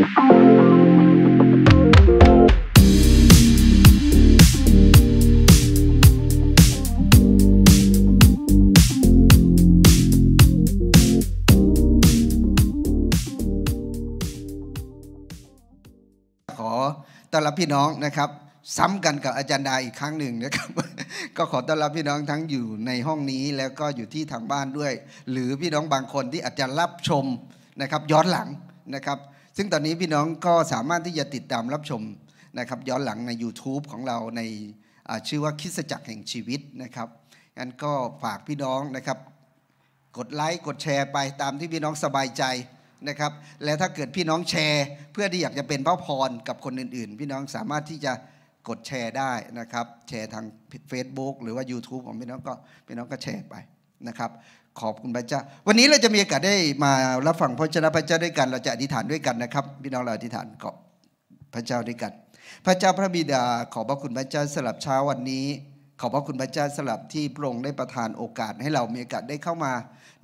ขอต้อนรับพี่น้องนะครับ ซ้ำกันกับอาจารย์ดาอีกครั้งหนึ่งนะครับ ก็ขอต้อนรับพี่น้องทั้งอยู่ในห้องนี้แล้วก็อยู่ที่ทางบ้านด้วย หรือพี่น้องบางคนที่อาจจะรับชมนะครับย้อนหลังนะครับซึ่งตอนนี้พี่น้องก็สามารถที่จะติดตามรับชมนะครับ ย้อนหลังใน YouTube ของเราในชื่อว่าคิสจักรแห่งชีวิตนะครับงั้นก็ฝากพี่น้องนะครับ กดไลค์กดแชร์ไปตามที่พี่น้องสบายใจนะครับ และถ้าเกิดพี่น้องแชร์ เพื่อที่อยากจะเป็นพระพรกับคนอื่น ๆ พี่น้องสามารถที่จะกดแชร์ได้นะครับ แชร์ทาง Facebook หรือว่า YouTube ของพี่น้องก็พี่น้องก็แชร์ไปนะครับขอบคุณพระเจ้าวันนี้เราจะมีโอกาสได้มารับฟังพระชนะพระเจ้าด้วยกันเราจะอธิษฐานด้วยกันนะครับพี่น้องเราอธิษฐานกับพระเจ้าด้วยกันพระเจ้าพระบิดาขอบพระคุณพระเจ้าสลับเช้าวันนี้ขอบพระคุณพระเจ้าสลับที่พระองค์ได้ประทานโอกาสให้เรามีโอกาสได้เข้ามา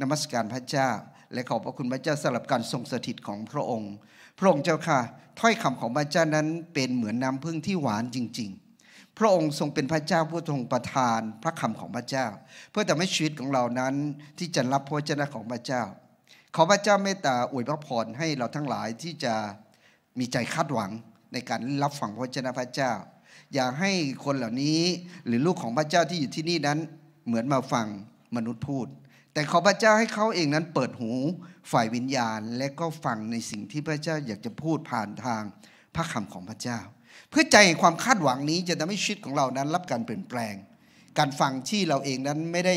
นมัสการพระเจ้า และขอบพระคุณพระเจ้าสลับการทรงสถิตของพระองค์พระองค์เจ้าค่ะถ้อยคำของพระเจ้านั้นเป็นเหมือนน้าพึ่งที่หวานจริง ๆพระองค์ทรงเป็นพระเจ้าผู้ทรงประทาน พระคำของพระเจ้า เพื่อแต่ไม่ชีวิตของเรานั้นที่จะรับพระเจ้าของพระเจ้าขอพระเจ้าเมตตาอวยพระพรให้เราทั้งหลายที่จะมีใจคาดหวังในการรับฟังพระเจ้าพระเจ้า อยากให้คนเหล่านี้หรือลูกของพระเจ้าที่อยู่ที่นี่นั้น เหมือนมาฟังมนุษย์พูด แต่ขอพระเจ้าให้เขาเองนั้นเปิดหูฝ่ายวิญญาณและก็ฟังในสิ่งที่พระเจ้าอยากจะพูดผ่านทางพระคำของพระเจ้าเพื่อใจความคาดหวังนี้จะทำให้ชีวิตของเรานั้นรับการเปลี่ยนแปลง การฟังที่เราเองนั้นไม่ได้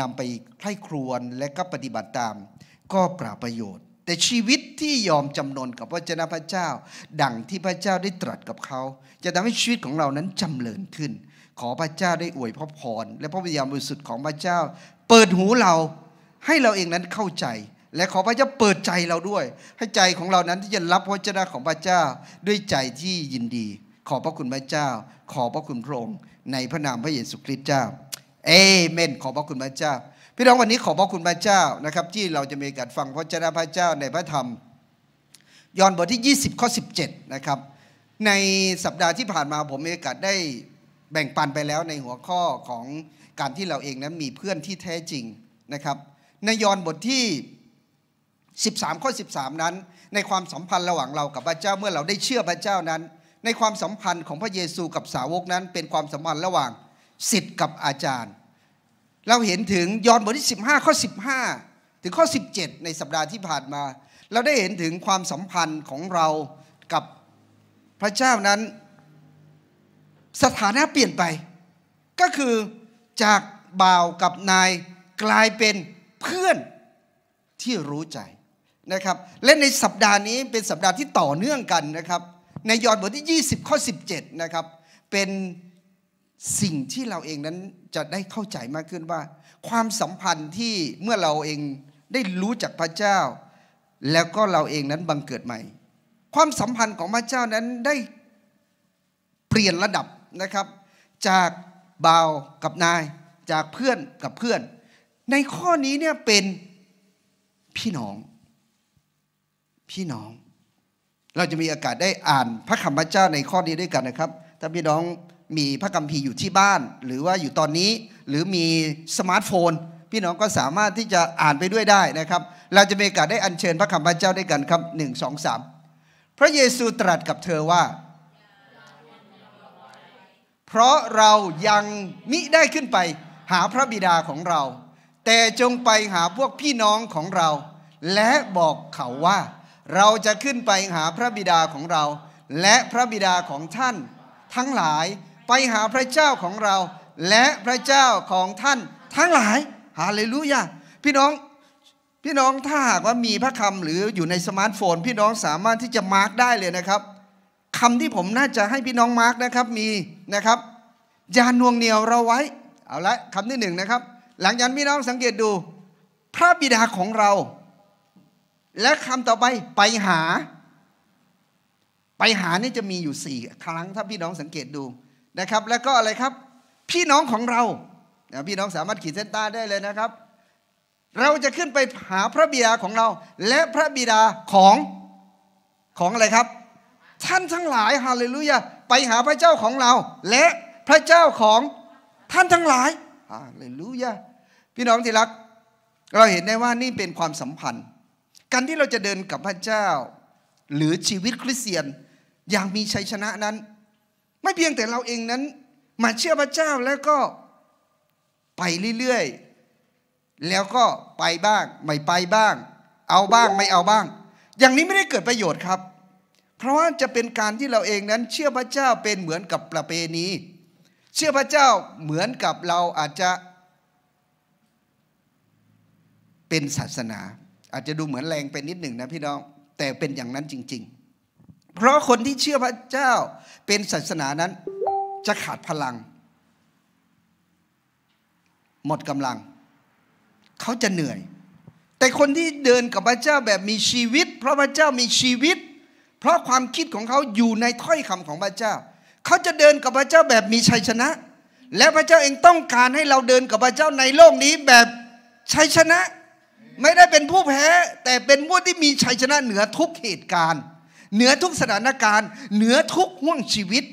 นำไปใคร่ครวญและก็ปฏิบัติตาม ก็ปราประโยชน์ แต่ชีวิตที่ยอมจำนนกับพระเจ้าพระเจ้า ดังที่พระเจ้าได้ตรัสกับเขา จะทำให้ชีวิตของเรานั้นจำเริญขึ้น ขอพระเจ้าได้อวยพระพรและพระวิญญาณบริสุทธิ์ของพระเจ้า เปิดหูเรา ให้เราเองนั้นเข้าใจและขอพระเจ้าเปิดใจเราด้วยให้ใจของเรานั้นที่จะรับพระเจ้าของพระเจ้า ด้วยใจที่ยินดี ขอพระคุณพระเจ้า ขอพระคุณพระองค์ในพระนามพระเยซูคริสต์เจ้าเอเมนขอพระคุณพระเจ้าพี่น้องวันนี้ขอพระคุณพระเจ้านะครับ ที่เราจะมีการฟังพระเจ้าพระเจ้าในพระธรรม ยอห์นบทที่ 20ข้อ17นะครับในสัปดาห์ที่ผ่านมาผมมีโอกาสได้แบ่งปันไปแล้วในหัวข้อของการที่เราเองนั้นมีเพื่อนที่แท้จริงนะครับ ในยอห์นบทที่13 ข้อ13 นั้นในความสัมพันธ์ระหว่างเรากับพระเจ้าเมื่อเราได้เชื่อพระเจ้านั้น ในความสัมพันธ์ของพระเยซูกับสาวกนั้น เป็นความสัมพันธ์ระหว่างสิทธิ์กับอาจารย์ เราเห็นถึงยอห์นบทที่15 ข้อ 15ถึงข้อ17 ในสัปดาห์ที่ผ่านมา เราได้เห็นถึงความสัมพันธ์ของเรากับพระเจ้านั้นสถานะเปลี่ยนไป ก็คือจากบ่าวกับนายกลายเป็นเพื่อนที่รู้ใจนะครับและในสัปดาห์นี้เป็นสัปดาห์ที่ต่อเนื่องกันนะครับ ในยอห์นบทที่20ข้อ17นะครับเป็นสิ่งที่เราเองนั้นจะได้เข้าใจมากขึ้นว่า ความสัมพันธ์ที่เมื่อเราเองได้รู้จักพระเจ้า แล้วก็เราเองนั้นบังเกิดใหม่ ความสัมพันธ์ของพระเจ้านั้นได้เปลี่ยนระดับนะครับ จากบ่าวกับนาย จากเพื่อนกับเพื่อน ในข้อนี้เนี่ยเป็นพี่น้องพี่น้อง เราจะมีโอกาสได้อ่านพระคัมภีร์เจ้าในข้อนี้ด้วยกันนะครับ ถ้าพี่น้องมีพระคัมภีร์อยู่ที่บ้าน หรือว่าอยู่ตอนนี้หรือมีสมาร์ทโฟนพี่น้องก็สามารถที่จะอ่านไปด้วยได้นะครับ เราจะมีโอกาสได้อัญเชิญพระคัมภีร์เจ้าด้วยกันครับหนึ่งสองสามพระเยซูตรัสกับเธอว่าเพราะเรายังมิได้ขึ้นไป หาพระบิดาของเรา แต่จงไปหาพวกพี่น้องของเรา และบอกเขาว่าเราจะขึ้นไปหาพระบิดาของเรา และพระบิดาของท่าน ทั้งหลายไปหาพระเจ้าของเรา และพระเจ้าของท่าน ทั้งหลายฮาเลลูยาพี่น้อง พี่น้องถ้าหากว่ามีพระคำหรืออยู่ในสมาร์ทโฟน พี่น้องสามารถที่จะมาร์กได้เลยนะครับคำที่ผมน่าจะให้พี่น้องมาร์กนะครับมีนะครับยานวงเหนียวเราไว้เอาละคำที่หนึ่งนะครับ หลังจากพี่น้องสังเกตดู พระบิดาของเราและคำต่อไปไปหา ไปหานี่จะมีอยู่สี่ครั้งถ้าพี่น้องสังเกตดูนะครับ แล้วก็อะไรครับ พี่น้องของเราพี่น้องสามารถขีดเส้นใต้ได้เลยนะครับ เราจะขึ้นไปหาพระบิดาของเรา และพระบิดาของของอะไรครับ ท่านทั้งหลายฮาเลลูยาไปหาพระเจ้าของเรา และพระเจ้าของท่านทั้งหลายฮาเลลูยาพี่น้องที่รักเราเห็นได้ว่านี่เป็นความสัมพันธ์การที่เราจะเดินกับพระเจ้า หรือชีวิตคริสเตียนอย่างมีชัยชนะนั้น ไม่เพียงแต่เราเองนั้น มาเชื่อพระเจ้าแล้วก็ไปเรื่อยๆแล้วก็ไปบ้างไม่ไปบ้าง เอาบ้างไม่เอาบ้าง อย่างนี้ไม่ได้เกิดประโยชน์ครับ เพราะว่าจะเป็นการที่เราเองนั้นเชื่อพระเจ้าเป็นเหมือนกับประเพณีเชื่อพระเจ้าเหมือนกับเราอาจจะเป็นศาสนาอาจจะดูเหมือนแรงไปนิดหนึ่งนะพี่น้องแต่เป็นอย่างนั้นจริง ๆ เพราะคนที่เชื่อพระเจ้าเป็นศาสนานั้นจะขาดพลัง หมดกำลัง เขาจะเหนื่อย แต่คนที่เดินกับพระเจ้าแบบมีชีวิต เพราะพระเจ้ามีชีวิต เพราะความคิดของเขาอยู่ในถ้อยคำของพระเจ้า เขาจะเดินกับพระเจ้าแบบมีชัยชนะ และพระเจ้าเองต้องการให้เราเดินกับพระเจ้าในโลกนี้แบบชัยชนะไม่ได้เป็นผู้แพ้แต่เป็นผู้ที่มีชัยชนะเหนือทุกเหตุการณ์ เหนือทุกสถานการณ์ เหนือทุกห่วงชีวิต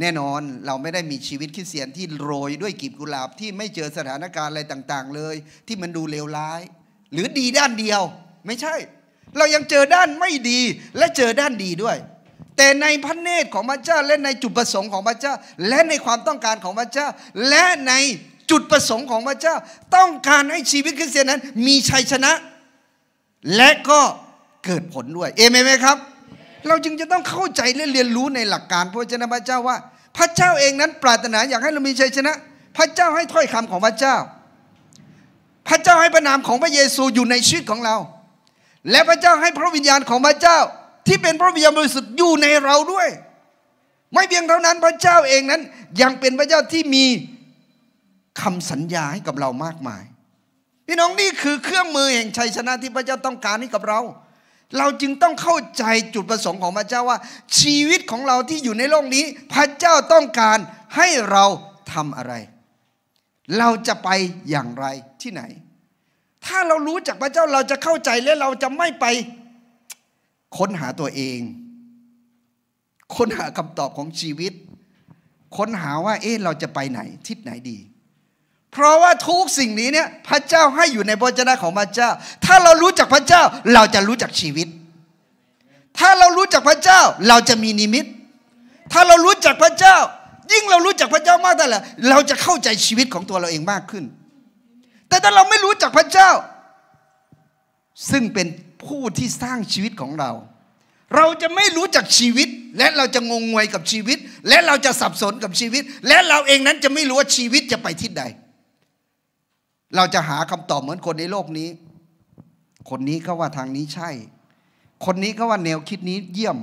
แน่นอนเราไม่ได้มีชีวิตคริสเตียนที่โรยด้วยกีบกุหลาบที่ไม่เจอสถานการณ์อะไรต่างๆเลย ที่มันดูเลวร้าย หรือดีด้านเดียว ไม่ใช่ เรายังเจอด้านไม่ดีและเจอด้านดีด้วย แต่ในพระเนตรของพระเจ้าและในจุดประสงค์ของพระเจ้าและในความต้องการของพระเจ้าและในจุดประสงค์ของพระเจ้าต้องการให้ชีวิตคริสเตียนนั้น มีชัยชนะ และก็เกิดผลด้วยเอเมนไหมครับ เราจึงจะต้องเข้าใจและเรียนรู้ในหลักการพระเจ้าพระเจ้าว่าพระเจ้าเองนั้นปรารถนาอยากให้เรามีชัยชนะ พระเจ้าให้ถ้อยคำของพระเจ้า พระเจ้าให้พระนามของพระเยซูอยู่ในชีวิตของเรา และพระเจ้าให้พระวิญญาณของพระเจ้าที่เป็นพระวิญญาณบริสุทธิ์อยู่ในเราด้วย ไม่เพียงเท่านั้นพระเจ้าเองนั้นยังเป็นพระเจ้าที่มีคำสัญญาให้กับเรามากมายพี่น้องนี่คือเครื่องมือแห่งชัยชนะที่พระเจ้าต้องการให้กับเรา เราจึงต้องเข้าใจจุดประสงค์ของพระเจ้าว่า ชีวิตของเราที่อยู่ในโลกนี้ พระเจ้าต้องการให้เราทำอะไร เราจะไปอย่างไรที่ไหน ถ้าเรารู้จากพระเจ้าเราจะเข้าใจและเราจะไม่ไป ค้นหาตัวเอง ค้นหาคำตอบของชีวิต ค้นหาว่าเอ๊ะเราจะไปไหนทิศไหนดีเพราะว่าทุกสิ่งนี้เนี่ยพระเจ้าให้อยู่ในพระเจ้าของพระเจ้า ถ้าเรารู้จักพระเจ้าเราจะรู้จักชีวิต ถ้าเรารู้จักพระเจ้าเราจะมีนิมิต ถ้าเรารู้จักพระเจ้า ยิ่งเรารู้จักพระเจ้ามากเท่าไหร่เราจะเข้าใจชีวิตของตัวเราเองมากขึ้น แต่ถ้าเราไม่รู้จักพระเจ้า ซึ่งเป็นผู้ที่สร้างชีวิตของเรา เราจะไม่รู้จักชีวิตและเราจะงงงวยกับชีวิต และเราจะสับสนกับชีวิต และเราเองนั้นจะไม่รู้ว่าชีวิตจะไปทิศใดเราจะหาคำตอบเหมือนคนในโลกนี้ คนนี้ก็ว่าทางนี้ใช่ คนนี้ก็ว่าแนวคิดนี้เยี่ยม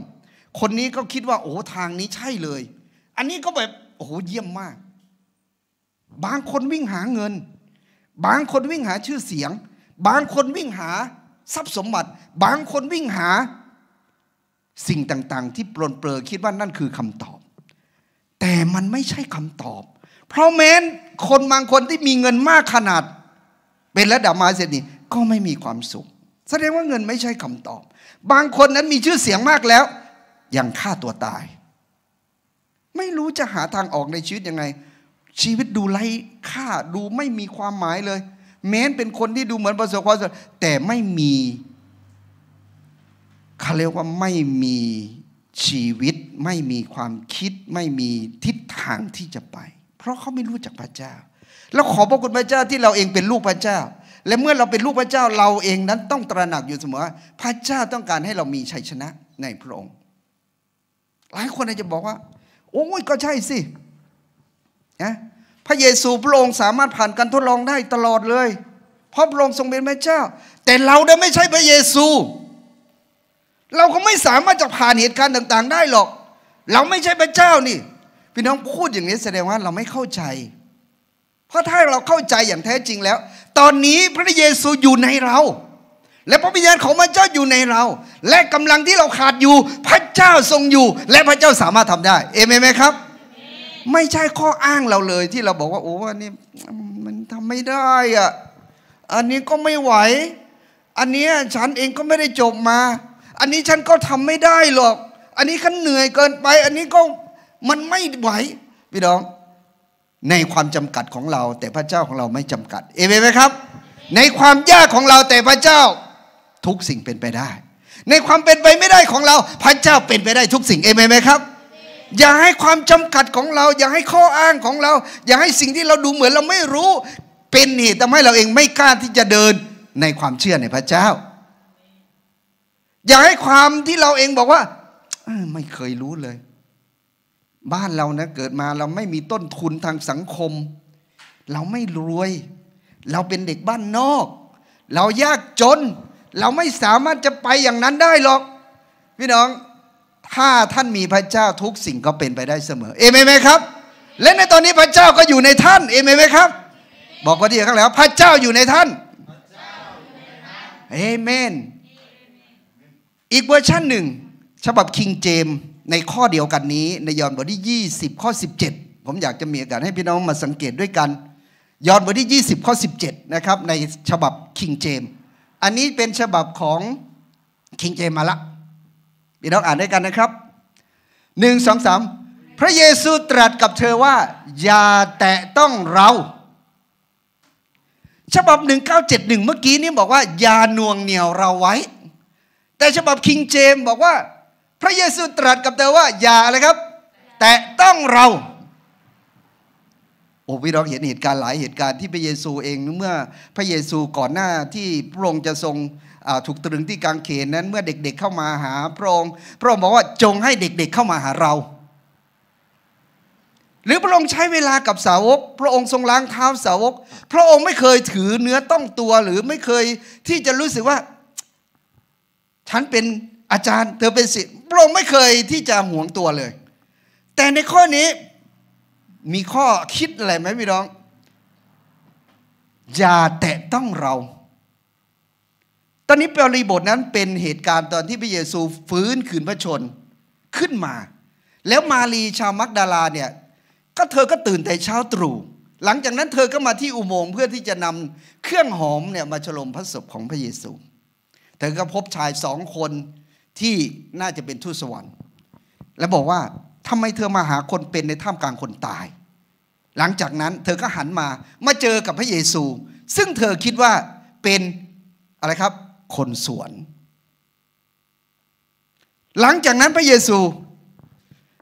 คนนี้ก็คิดว่า โอ้ทางนี้ใช่เลย อันนี้ก็แบบโอ้โหเยี่ยมมาก บางคนวิ่งหาเงิน บางคนวิ่งหาชื่อเสียง บางคนวิ่งหาทรัพย์สมบัติ บางคนวิ่งหา สิ่งต่าง ๆ ที่ปลนเปลือคิดว่านั่นคือคำตอบ แต่มันไม่ใช่คำตอบ เพราะแม้นคนบางคนที่มีเงินมากขนาดเป็นระดับมาเสร็จนี่ก็ไม่มีความสุขแสดงว่าเงินไม่ใช่คำตอบ บางคนนั้นมีชื่อเสียงมากแล้วยังฆ่าตัวตาย ไม่รู้จะหาทางออกในชีวิตยังไง ชีวิตดูไร้ค่าดูไม่มีความหมายเลย แม้นเป็นคนที่ดูเหมือนประสบความสำเร็จแต่ไม่มีเขาเรียกว่าไม่มีชีวิต ไม่มีความคิด ไม่มีทิศทางที่จะไป เพราะเขาไม่รู้จักพระเจ้าแล้วขอพระคุณพระเจ้าที่เราเองเป็นลูกพระเจ้า และเมื่อเราเป็นลูกพระเจ้า เราเองนั้นต้องตระหนักอยู่เสมอพระเจ้าต้องการให้เรามีชัยชนะในพระองค์หลายคนอาจจะบอกว่า โอ้ยก็ใช่สินะพระเยซูพระองค์สามารถผ่านการทดลองได้ตลอดเลย เพราะพระองค์ทรงเป็นพระเจ้า แต่เราี่ยไม่ใช่พระเยซู เราก็ไม่สามารถจะผ่านเหตุการณ์ต่าง ๆ ได้หรอก เราไม่ใช่พระเจ้านี่ พี่น้องพูดอย่างนี้แสดงว่าเราไม่เข้าใจเพราะถ้าเราเข้าใจอย่างแท้จริงแล้ว ตอนนี้พระเยซูอยู่ในเรา และพระวิญญาณของพระเจ้าอยู่ในเรา และกำลังที่เราขาดอยู่ พระเจ้าทรงอยู่ และพระเจ้าสามารถทำได้เอเมนไหมครับไม่ใช่ข้ออ้างเราเลยที่เราบอกว่าโอ้อันนี้มันทำไม่ได้อ่ะอันนี้ก็ไม่ไหว อันนี้ฉันเองก็ไม่ได้จบมา อันนี้ฉันก็ทำไม่ได้หรอก อันนี้ขันเหนื่อยเกินไป อันนี้ก็มันไม่ไหวพี่น้องในความจำกัดของเราแต่พระเจ้าของเราไม่จำกัดเอเมนไหมครับ ในความยากของเราแต่พระเจ้า ทุกสิ่งเป็นไปได้ ในความเป็นไปไม่ได้ของเราพระเจ้าเป็นไปได้ทุกสิ่งเอเมนไหมครับ อย่าให้ความจำกัดของเรา อย่าให้ข้ออ้างของเรา อย่าให้สิ่งที่เราดูเหมือนเราไม่รู้เป็นเหตุทำให้เราเองไม่กล้าที่จะเดินในความเชื่อในพระเจ้า อย่าให้ความที่เราเองบอกว่าไม่เคยรู้เลยบ้านเรานะเกิดมาเราไม่มีต้นทุนทางสังคม เราไม่รวย เราเป็นเด็กบ้านนอก เรายากจน เราไม่สามารถจะไปอย่างนั้นได้หรอก พี่น้องถ้าท่านมีพระเจ้าทุกสิ่งก็เป็นไปได้เสมอเอเมนไหมครับ และในตอนนี้พระเจ้าก็อยู่ในท่านเอเมนไหมครับ บอกว่าทีคข้างแล้วพระเจ้าอยู่ในท่านเอเมน อีกเวอร์ชันหนึ่งฉบับคิงเจมส์ในข้อเดียวกันนี้ในยอห์นบทที่ 20ข้อ17 ผมอยากจะมีโอกาสให้พี่น้องมาสังเกตด้วยกัน ยอห์นบทที่ 20ข้อ17นะครับในฉบับคิงเจมอันนี้เป็นฉบับของคิงเจมมาละพี่น้องอ่านด้วยกันนะครับหนึ่งสองสามพระเยซูตรัสกับเธอว่าอย่าแตะต้องเราฉบับ1971เมื่อกี้นี้บอกว่าอย่าน่วงเหนี่ยวเราไว้ แต่ฉบับคิงเจมบอกว่าพระเยซูตรัสกับเธอว่า อย่าเลยครับ แต่ต้องเราโอ้พี่น้องเห็นเหตุการณ์หลายเหตุการณ์ที่พระเยซูเองเมื่อพระเยซูก่อนหน้าที่พระองค์จะทรงถูกตรึงที่กางเขนนั้นเมื่อเด็ก ๆเข้ามาหา พระองค์พระองค์บอกว่าจงให้เด็ก ๆเข้ามาหาเรา หรือพระองค์ใช้เวลากับสาวก พระองค์ทรงล้างเท้าสาวก พระองค์ไม่เคยถือเนื้อต้องตัวหรือไม่เคยที่จะรู้สึกว่าฉันเป็นอาจารย์เธอเป็นศิษย์พระองค์ไม่เคยที่จะห่วงตัวเลย แต่ในข้อนี้มีข้อคิดอะไรไหมพี่น้อง อย่าแตะต้องเรา ตอนนี้เปรีบทนั้นเป็นเหตุการณ์ตอนที่พระเยซูฟื้นคืนพระชนขึ้นมา แล้วมารีชาวมักดาลาเนี่ยก็เธอก็ตื่นแต่เช้าตรู่หลังจากนั้น เธอก็มาที่อุโมงค์เพื่อที่จะนำเครื่องหอมเนี่ยมาฉลมพระศพของพระเยซูเธอก็พบชายสองคนที่น่าจะเป็นทูตสวรรค์และบอกว่าทำไมเธอมาหาคนเป็นในท่ามกลางคนตาย หลังจากนั้นเธอก็หันมามาเจอกับพระเยซู ซึ่งเธอคิดว่าเป็นอะไรครับ คนสวน หลังจากนั้นพระเยซู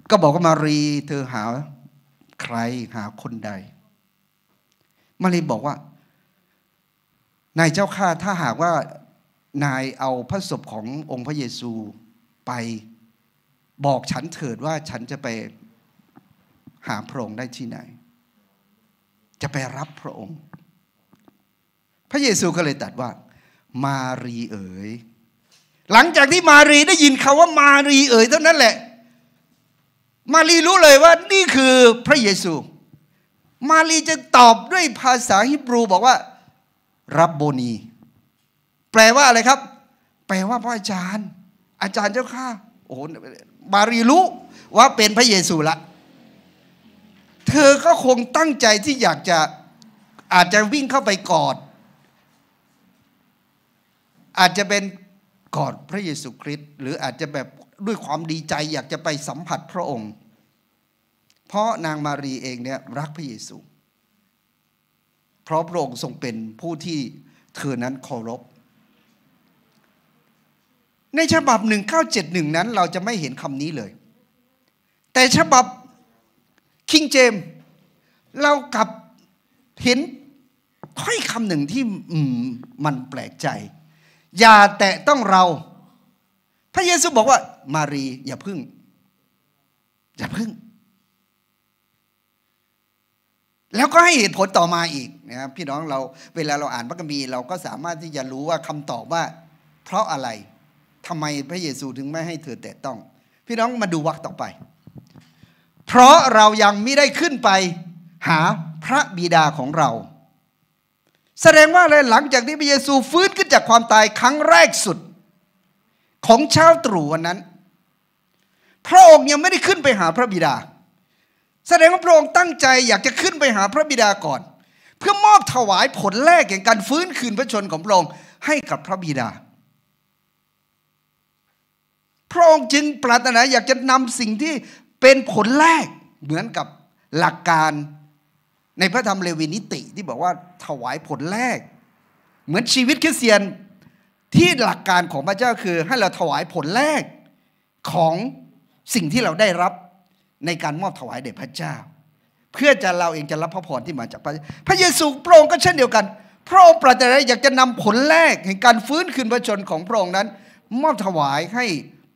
ก็บอกกับมารี เธอหาใครหาคนใด มารีบอกว่านายเจ้าข้าถ้าหากว่านายเอาพระศพขององค์พระเยซูไปบอกฉันเถิดว่าฉันจะไปหาพระองค์ได้ที่ไหน จะไปรับพระองค์ พระเยซูก็เลยตัดว่า มารีเอ๋ย หลังจากที่มารีได้ยินคาว่า มารีเอ๋ยเท่านั้นแหละ มารีรู้เลยว่านี่คือพระเยซู มารีจะตอบด้วยภาษาฮิบรูบอกว่ารับโบนีแปลว่าอะไรครับ แปลว่าพระอาจารย์ อาจารย์เจ้าข้าโอ้โหมารีรู้ว่าเป็นพระเยซูละ เธอก็คงตั้งใจที่อยากจะอาจจะวิ่งเข้าไปกอด อาจจะเป็นกอดพระเยซูคริสต์หรืออาจจะแบบด้วยความดีใจ อยากจะไปสัมผัสพระองค์ เพราะนางมารีเองเนี่ยรักพระเยซู เพราะพระองค์ทรงเป็นผู้ที่เธอนั้นเคารพในฉบับ1971นั้น เราจะไม่เห็นคำนี้เลย แต่ฉบับคิงเจมเรากลับเห็นค่อยคำหนึ่งที่มันแปลกใจ อย่าแตะต้องเรา พระเยซูบอกว่า มารี อย่าพึ่ง อย่าพึ่ง แล้วก็ให้เหตุผลต่อมาอีกนะครับพี่น้องเราเวลาเราอ่านพระคัมภีร์เราก็สามารถที่จะรู้ว่าคำตอบว่า เพราะอะไรทำไมพระเยซูถึงไม่ให้เธอแตะต้อง พี่น้องมาดูวักต่อไป เพราะเรายังไม่ได้ขึ้นไปหาพระบิดาของเรา แสดงว่าอะไรหลังจากที่พระเยซูฟื้นขึ้นจากความตายครั้งแรกสุดของชาวตรู่วันนั้น พระองค์ยังไม่ได้ขึ้นไปหาพระบิดา แสดงว่าพระองค์ตั้งใจอยากจะขึ้นไปหาพระบิดาก่อน เพื่อมอบถวายผลแรกแห่งการฟื้นคืนพระชนของพระองค์ให้กับพระบิดาพระองค์จึงปรารถนาอยากจะนำสิ่งที่เป็นผลแรกเหมือนกับหลักการในพระธรรมเลวีนิติที่บอกว่าถวายผลแรก เหมือนชีวิตคริสเตียนที่หลักการของพระเจ้าคือ ให้เราถวายผลแรกของสิ่งที่เราได้รับในการมอบถวายแด่พระเจ้า เพื่อจะเราเองจะรับพระพรที่มาจากพระพระเยซูพระองค์ก็เช่นเดียวกัน พระองค์ปรารถนาอยากจะนำผลแรกแห่งการฟื้นคืนพระชนของพระองค์นั้น มอบถวายให้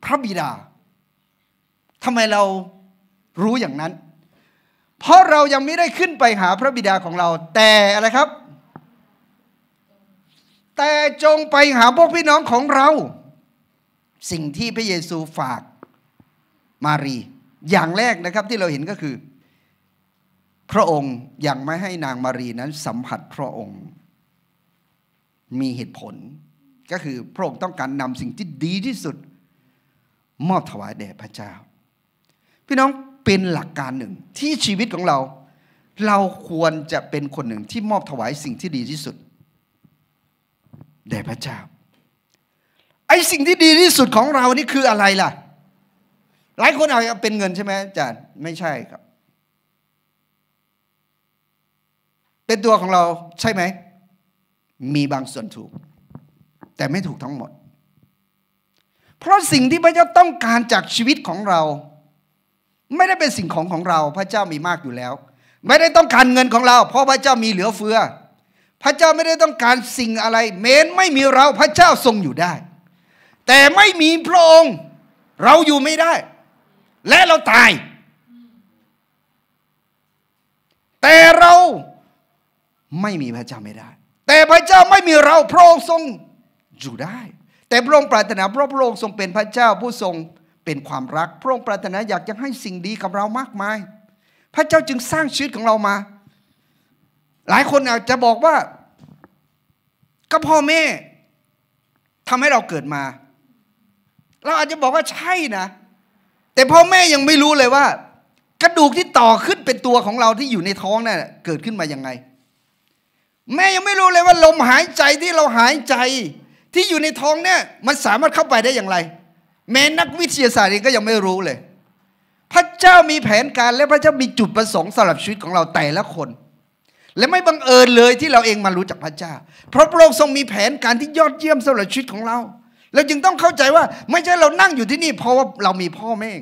พระบิดา ทำไมเรารู้อย่างนั้น เพราะเรายังไม่ได้ขึ้นไปหาพระบิดาของเรา แต่อะไรครับ แต่จงไปหาพวกพี่น้องของเรา สิ่งที่พระเยซูฝากมารี อย่างแรกนะครับที่เราเห็นก็คือ พระองค์ยังไม่ให้นางมารีนั้น สัมผัสพระองค์ มีเหตุผลก็คือ พระองค์ต้องการนำสิ่งที่ดีที่สุดมอบถวายแด่พระเจ้า พี่น้องเป็นหลักการหนึ่งที่ชีวิตของเรา เราควรจะเป็นคนหนึ่งที่มอบถวายสิ่งที่ดีที่สุด แด่พระเจ้า ไอ้สิ่งที่ดีที่สุดของเรานี่คืออะไรล่ะ หลายคนเอาเป็นเงินใช่ไหมอาจารย์ไม่ใช่ครับ เป็นตัวของเราใช่ไหมมีบางส่วนถูก แต่ไม่ถูกทั้งหมดเพราะสิ่งที่พระเจ้าต้องการจากชีวิตของเรา ไม่ได้เป็นสิ่งของของเรา พระเจ้ามีมากอยู่แล้ว ไม่ได้ต้องการเงินของเรา เพราะพระเจ้ามีเหลือเฟือ พระเจ้าไม่ได้ต้องการสิ่งอะไร เม้นไม่มีเราพระเจ้าทรงอยู่ได้ แต่ไม่มีพระองค์ เราอยู่ไม่ได้ และเราตาย แต่เราไม่มีพระเจ้าไม่ได้ แต่พระเจ้าไม่มีเรา พระองค์ทรงอยู่ได้แต่พระองค์ปรารถนาเพราะพระองค์ทรงเป็นพระเจ้าผู้ทรงเป็นความรัก พระองค์ปรารถนาอยากจะให้สิ่งดีกับเรามากมาย พระเจ้าจึงสร้างชีวิตของเรามา หลายคนอาจจะบอกว่าก็พ่อแม่ ทำให้เราเกิดมา เราอาจจะบอกว่าใช่นะ แต่พ่อแม่ยังไม่รู้เลยว่า กระดูกที่ต่อขึ้นเป็นตัวของเราที่อยู่ในท้องนะ่นเกิดขึ้นมาอย่างไง แม่ยังไม่รู้เลยว่าลมหายใจที่เราหายใจที่อยู่ในท้องเนี่ยมันสามารถเข้าไปได้อย่างไร แม้นักวิทยาศาสตร์เองก็ยังไม่รู้เลย พระเจ้ามีแผนการและพระเจ้ามีจุดประสงค์สำหรับชีวิตของเราแต่ละคน และไม่บังเอิญเลยที่เราเองมารู้จักพระเจ้า เพราะพระองค์ทรงมีแผนการที่ยอดเยี่ยมสำหรับชีวิตของเราเราจึงต้องเข้าใจว่าไม่ใช่เรานั่งอยู่ที่นี่ เพราะว่าเรามีพ่อแม่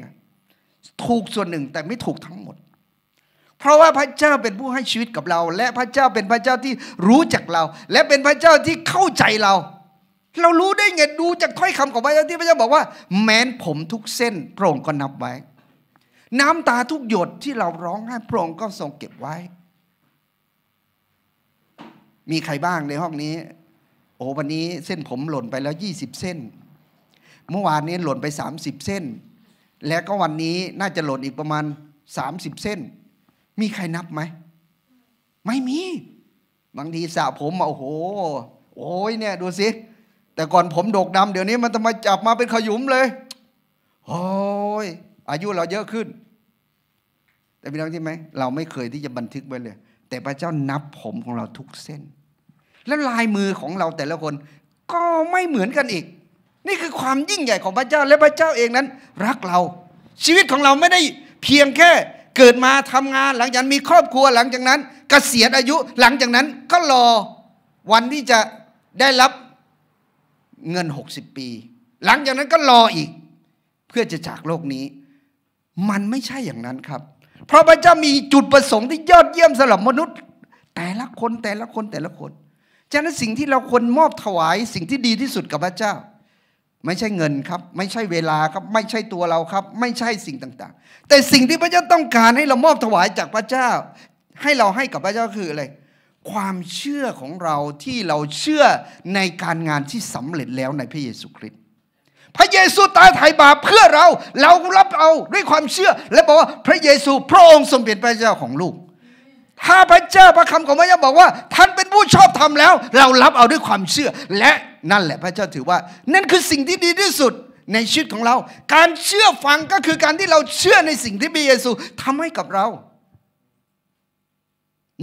ถูกส่วนหนึ่งแต่ไม่ถูกทั้งหมด เพราะว่าพระเจ้าเป็นผู้ให้ชีวิตกับเรา และพระเจ้าเป็นพระเจ้าที่รู้จักเรา และเป็นพระเจ้าที่เข้าใจเราเรารู้ได้ไงดูจากถ้อยคำของพระเจ้าที่พระเจ้าบอกว่า แม้นผมทุกเส้นพระองค์ก็นับไว้ น้ำตาทุกหยดที่เราร้องไห้พระองค์ก็ทรงเก็บไว้ มีใครบ้างในห้องนี้ โอ้วันนี้เส้นผมหล่นไปแล้วยี่สิบเส้น เมื่อวานนี้หล่นไปสสามิบเส้น แล้วก็วันนี้น่าจะหล่นอีกประมาณสสามิบเส้น มีใครนับไหม ไม่มี บางทีสระผมมาโอ้โห โอ้ยเนี่ย ดูสิแต่ก่อนผมโดกดำเดี๋ยวนี้มันทำไมจับมาเป็นขยุมเลย โอ้ย อายุเราเยอะขึ้น แต่พี่น้องที่ไหม เราไม่เคยที่จะบันทึกไว้เลย แต่พระเจ้านับผมของเราทุกเส้น และลายมือของเราแต่ละคน ก็ไม่เหมือนกันอีก นี่คือความยิ่งใหญ่ของพระเจ้า และพระเจ้าเองนั้นรักเรา ชีวิตของเราไม่ได้เพียงแค่เกิดมาทำงานหลังจากมีครอบครัวหลังจากนั้นกเกษียณอายุหลังจากนั้นก็รอวันที่จะได้รับเงิน 60 ปี หลังจากนั้นก็รออีก เพื่อจะจากโลกนี้ มันไม่ใช่อย่างนั้นครับ เพราะพระเจ้ามีจุดประสงค์ที่ยอดเยี่ยมสำหรับมนุษย์ แต่ละคนแต่ละคนแต่ละคนฉะนั้นสิ่งที่เราควรมอบถวาย สิ่งที่ดีที่สุดกับพระเจ้า ไม่ใช่เงินครับ ไม่ใช่เวลาครับ ไม่ใช่ตัวเราครับ ไม่ใช่สิ่งต่างๆ แต่สิ่งที่พระเจ้าต้องการให้เรามอบถวายจากพระเจ้า ให้เราให้กับพระเจ้าคืออะไรความเชื่อของเราที่เราเชื่อในการงานที่สำเร็จแล้วในพระเยซูคริสต์พระเยซูตายไถ่บาป เพื่อเราเรารับเอาด้วยความเชื่อ และบอกว่าพระเยซูพระองค์ทรงเป็นพระเจ้าของลูก ถ้าพระเจ้าพระคำของพระเจ้าบอกว่าท่านเป็นผู้ชอบธรรมแล้ว เรารับเอาด้วยความเชื่อ และนั่นแหละพระเจ้าถือว่านั่นคือสิ่งที่ดีที่สุดในชีวิตของเรา การเชื่อฟังก็คือการที่เราเชื่อในสิ่งที่พระเยซูทำให้กับเรา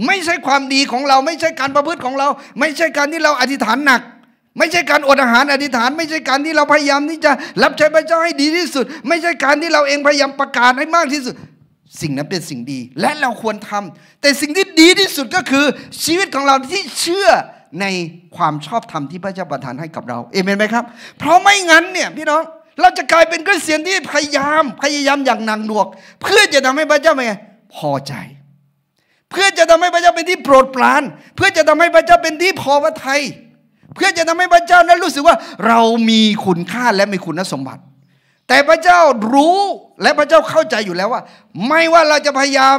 ไม่ใช่ความดีของเรา ไม่ใช่การประพฤติของเรา ไม่ใช่การที่เราอธิษฐานหนัก ไม่ใช่การอดอาหารอธิษฐาน ไม่ใช่การที่เราพยายามที่จะ รับใช้พระเจ้าให้ดีที่สุด ไม่ใช่การที่เราเองพยายามประกาศให้มากที่สุด สิ่งนั้นเป็นสิ่งดีและเราควรทำ แต่สิ่งที่ดีที่สุดก็คือ ชีวิตของเราที่เชื่อในความชอบธรรมที่พระเจ้าประทานให้กับเราเอเมนไหมครับเพราะไม่งั้นเนี่ยพี่น้องเราจะกลายเป็นคริสเตียนที่พยายามพยายามอย่างหนักหน่วงเพื่อจะทำให้พระเจ้าไงพอใจเพื่อจะทำให้พระเจ้าเป็นที่โปรดปราน เพื่อจะทำให้พระเจ้าเป็นที่พอพระทัย เพื่อจะทำให้พระเจ้านั้นรู้สึกว่าเรามีคุณค่าและมีคุณสมบัติ แต่พระเจ้ารู้และพระเจ้าเข้าใจอยู่แล้วว่า ไม่ว่าเราจะพยายาม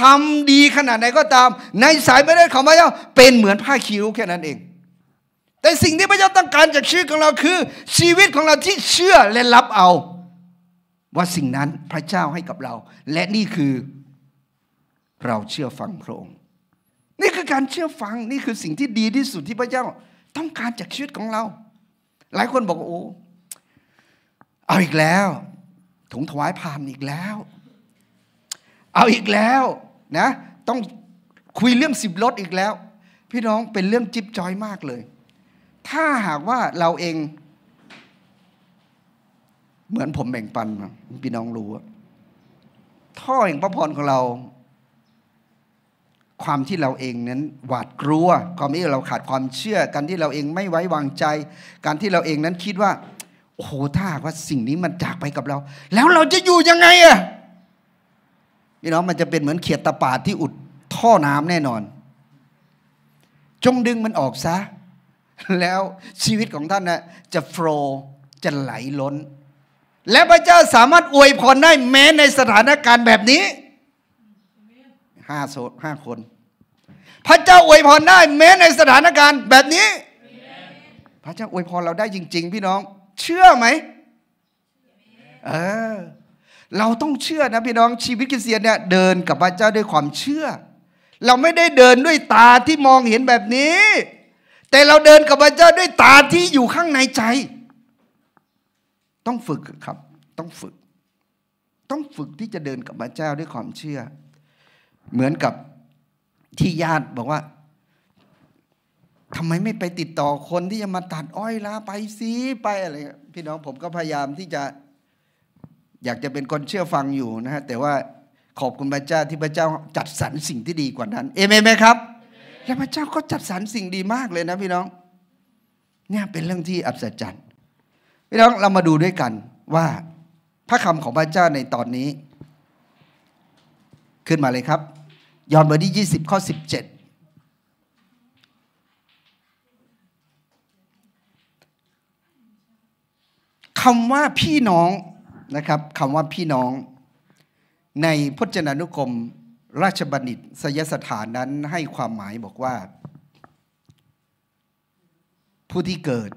ทำดีขนาดไหนก็ตาม ในสายไม่ได้ของพระเจ้าเป็นเหมือนผ้าคิ้วแค่นั้นเอง แต่สิ่งที่พระเจ้าต้องการจากชีวิตของเราคือ ชีวิตของเราที่เชื่อและรับเอา ว่าสิ่งนั้นพระเจ้าให้กับเราและนี่คือเราเชื่อฟังพระองค์ นี่คือการเชื่อฟัง นี่คือสิ่งที่ดีที่สุดที่พระเจ้า ต้องการจากชีวิตของเรา หลายคนบอกโอ้เอาอีกแล้วถุงถวายผ่านอีกแล้ว เอาอีกแล้วนะ ต้องคุยเรื่องสิบรถอีกแล้ว พี่น้องเป็นเรื่องจิ๊บจอยมากเลย ถ้าหากว่าเราเอง เหมือนผมแบ่งปัน พี่น้องรู้ท่ออย่งพระพรของเราความที่เราเองนั้นหวาดกลัวความที่เราขาดความเชื่อการที่เราเองไม่ไว้วางใจ การที่เราเองนั้นคิดว่าโอ้โหถ้าว่าสิ่งนี้มันจากไปกับเรา แล้วเราจะอยู่ยังไงอะพี่น้องมันจะเป็นเหมือนเขียดตะปาดที่อุดท่อน้ำแน่นอน จงดึงมันออกซะ แล้วชีวิตของท่านนะจะโฟลจะไหลล้น และพระเจ้าสามารถอวยพรได้แม้ในสถานการณ์แบบนี้าโซห้าคน พระเจ้าอวยพรได้ แม้ในสถานการณ์แบบนี้พระเจ้าอวยพรเราได้จริง ๆ พี่น้อง เชื่อไหมเออเราต้องเชื่อนะพี่น้อง ชีวิตคริสเตียนเนี่ยเดินกับพระเจ้าด้วยความเชื่อ เราไม่ได้เดินด้วยตาที่มองเห็นแบบนี้ แต่เราเดินกับพระเจ้าด้วยตาที่อยู่ข้างในใจ ต้องฝึกครับต้องฝึก ต้องฝึกที่จะเดินกับพระเจ้าด้วยความเชื่อเหมือนกับที่ญาติบอกว่าทำไมไม่ไปติดต่อคนที่จะมาตัดอ้อยละไปซีไปอะไร พี่น้องผมก็พยายามที่จะอยากจะเป็นคนเชื่อฟังอยู่นะฮะแต่ว่า ขอบคุณพระเจ้าที่พระเจ้าจัดสรรสิ่งที่ดีกว่านั้น เอเมนไหมครับ และพระเจ้าก็จัดสรรสิ่งดีมากเลยนะพี่น้อง เนี่ยเป็นเรื่องที่อัศจรรย์พี่น้องเรามาดูด้วยกันว่าพระคำของพระเจ้าในตอนนี้ ขึ้นมาเลยครับยอห์นบทที่20 ข้อ 17คำว่าพี่น้องนะครับคำว่าพี่น้องในพจนานุกรม ราชบัณฑิตสยสถานนั้นให้ความหมายบอกว่า ผู้ที่เกิด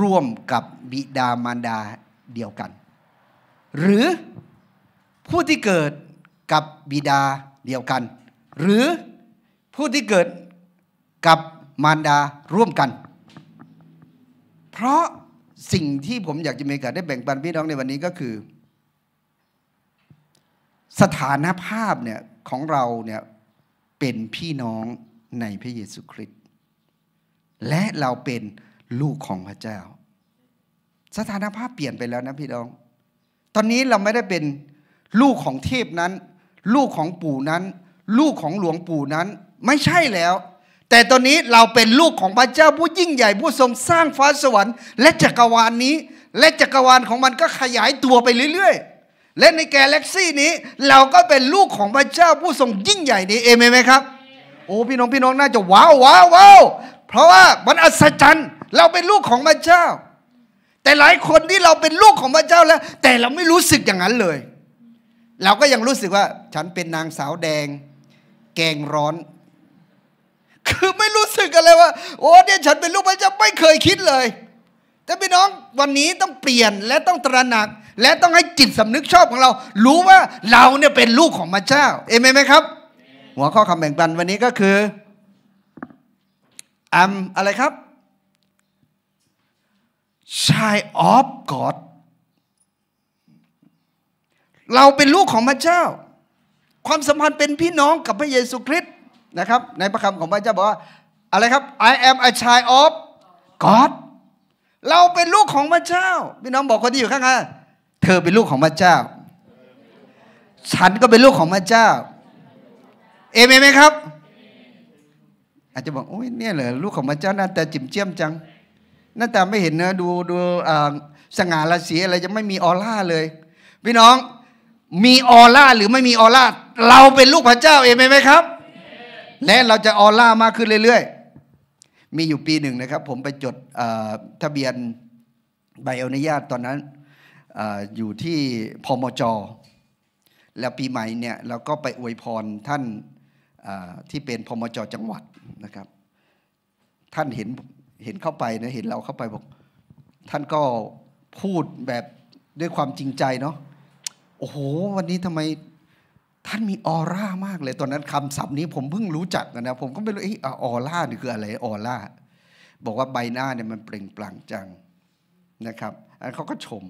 ร่วมกับบิดามารดาเดียวกัน หรือผู้ที่เกิดกับบิดาเดียวกัน หรือผู้ที่เกิดกับมารดาร่วมกัน เพราะสิ่งที่ผมอยากจะมีการได้แบ่งปันพี่น้องในวันนี้ก็คือ สถานภาพเนี่ยของเราเนี่ยเป็นพี่น้องในพระเยซูคริสต์และเราเป็นลูกของพระเจ้า สถานภาพเปลี่ยนไปแล้วนะพี่น้อง ตอนนี้เราไม่ได้เป็นลูกของเทพนั้นลูกของปู่นั้น ลูกของหลวงปู่นั้นไม่ใช่แล้ว แต่ตอนนี้เราเป็นลูกของพระเจ้าผู้ยิ่งใหญ่ผู้ทรงสร้างฟ้าสวรรค์และจักรวาลนนี้ และจักรวาลของมันก็ขยายตัวไปเรื่อยๆและในแกาแล็กซี่นี้ เราก็เป็นลูกของพระเจ้าผู้ทรงยิ่งใหญ่นี้เอเมนไหมครับ โอ้พี่น้องพี่น้องน่าจะว้าวว้าวว้าวเพราะว่ามันอัศจรรย์เราเป็นลูกของพระเจ้า แต่หลายคนที่เราเป็นลูกของพระเจ้าแล้ว แต่เราไม่รู้สึกอย่างนั้นเลยเราก็ยังรู้สึกว่าฉันเป็นนางสาวแดง แกงร้อน คือไม่รู้สึกอะไรว่าโอ้เนี่ยฉันเป็นลูกพระเจ้าไม่เคยคิดเลย แต่พี่น้องวันนี้ต้องเปลี่ยนและต้องตระหนัก และต้องให้จิตสำนึกชอบของเรา รู้ว่าเราเนี่ยเป็นลูกของพระเจ้าเอเมนไหมครับ หัวข้อคำแบ่งปันวันนี้ก็คืออัมอะไรครับ Child of God เราเป็นลูกของพระเจ้า ความสัมพันธ์เป็นพี่น้องกับพระเยซูคริสต์นะครับ ในพระคำของพระเจ้าบอกว่าอะไรครับ I am a child of God เราเป็นลูกของพระเจ้า พี่น้องบอกคนที่อยู่ข้างๆเธอเป็นลูกของพระเจ้า ฉันก็เป็นลูกของพระเจ้าเอเมนไหมครับ อาจจะบอกโอ้ยเนี่ยเหรอลูกของพระเจ้าหน้าตาจิมเจียมจังหน้าตาไม่เห็นนะดูดูสง่าราศีอะไรจะไม่มีออร่าเลย พี่น้องมีออร่าหรือไม่มีออร่าเราเป็นลูกพระเจ้าเองไหมครับและเราจะออร่ามากขึ้นเรื่อยๆมีอยู่ปีหนึ่งนะครับ ผมไปจดทะเบียนใบอนุญาตตอนนั้นออยู่ที่พมจแล้วปีใหม่เนี่ยเราก็ไปอวยพรท่านที่เป็นพมจจังหวัดนะครับ ท่านเห็นเห็นเข้าไปนะเห็นเราเข้าไปบอกท่านก็พูดแบบด้วยความจริงใจเนาะโอ้โหวันนี้ทำไมท่านมีออร่ามากเลย ตอนนั้นคำศัพท์นี้ผมเพิ่งรู้จักนะผมก็ไม่รู้ไอ้ออร่านี่คืออะไรออร่าบอกว่าใบหน้าเนี่ยมันเปล่งปลั่งจังนะครับอันเขาก็ชม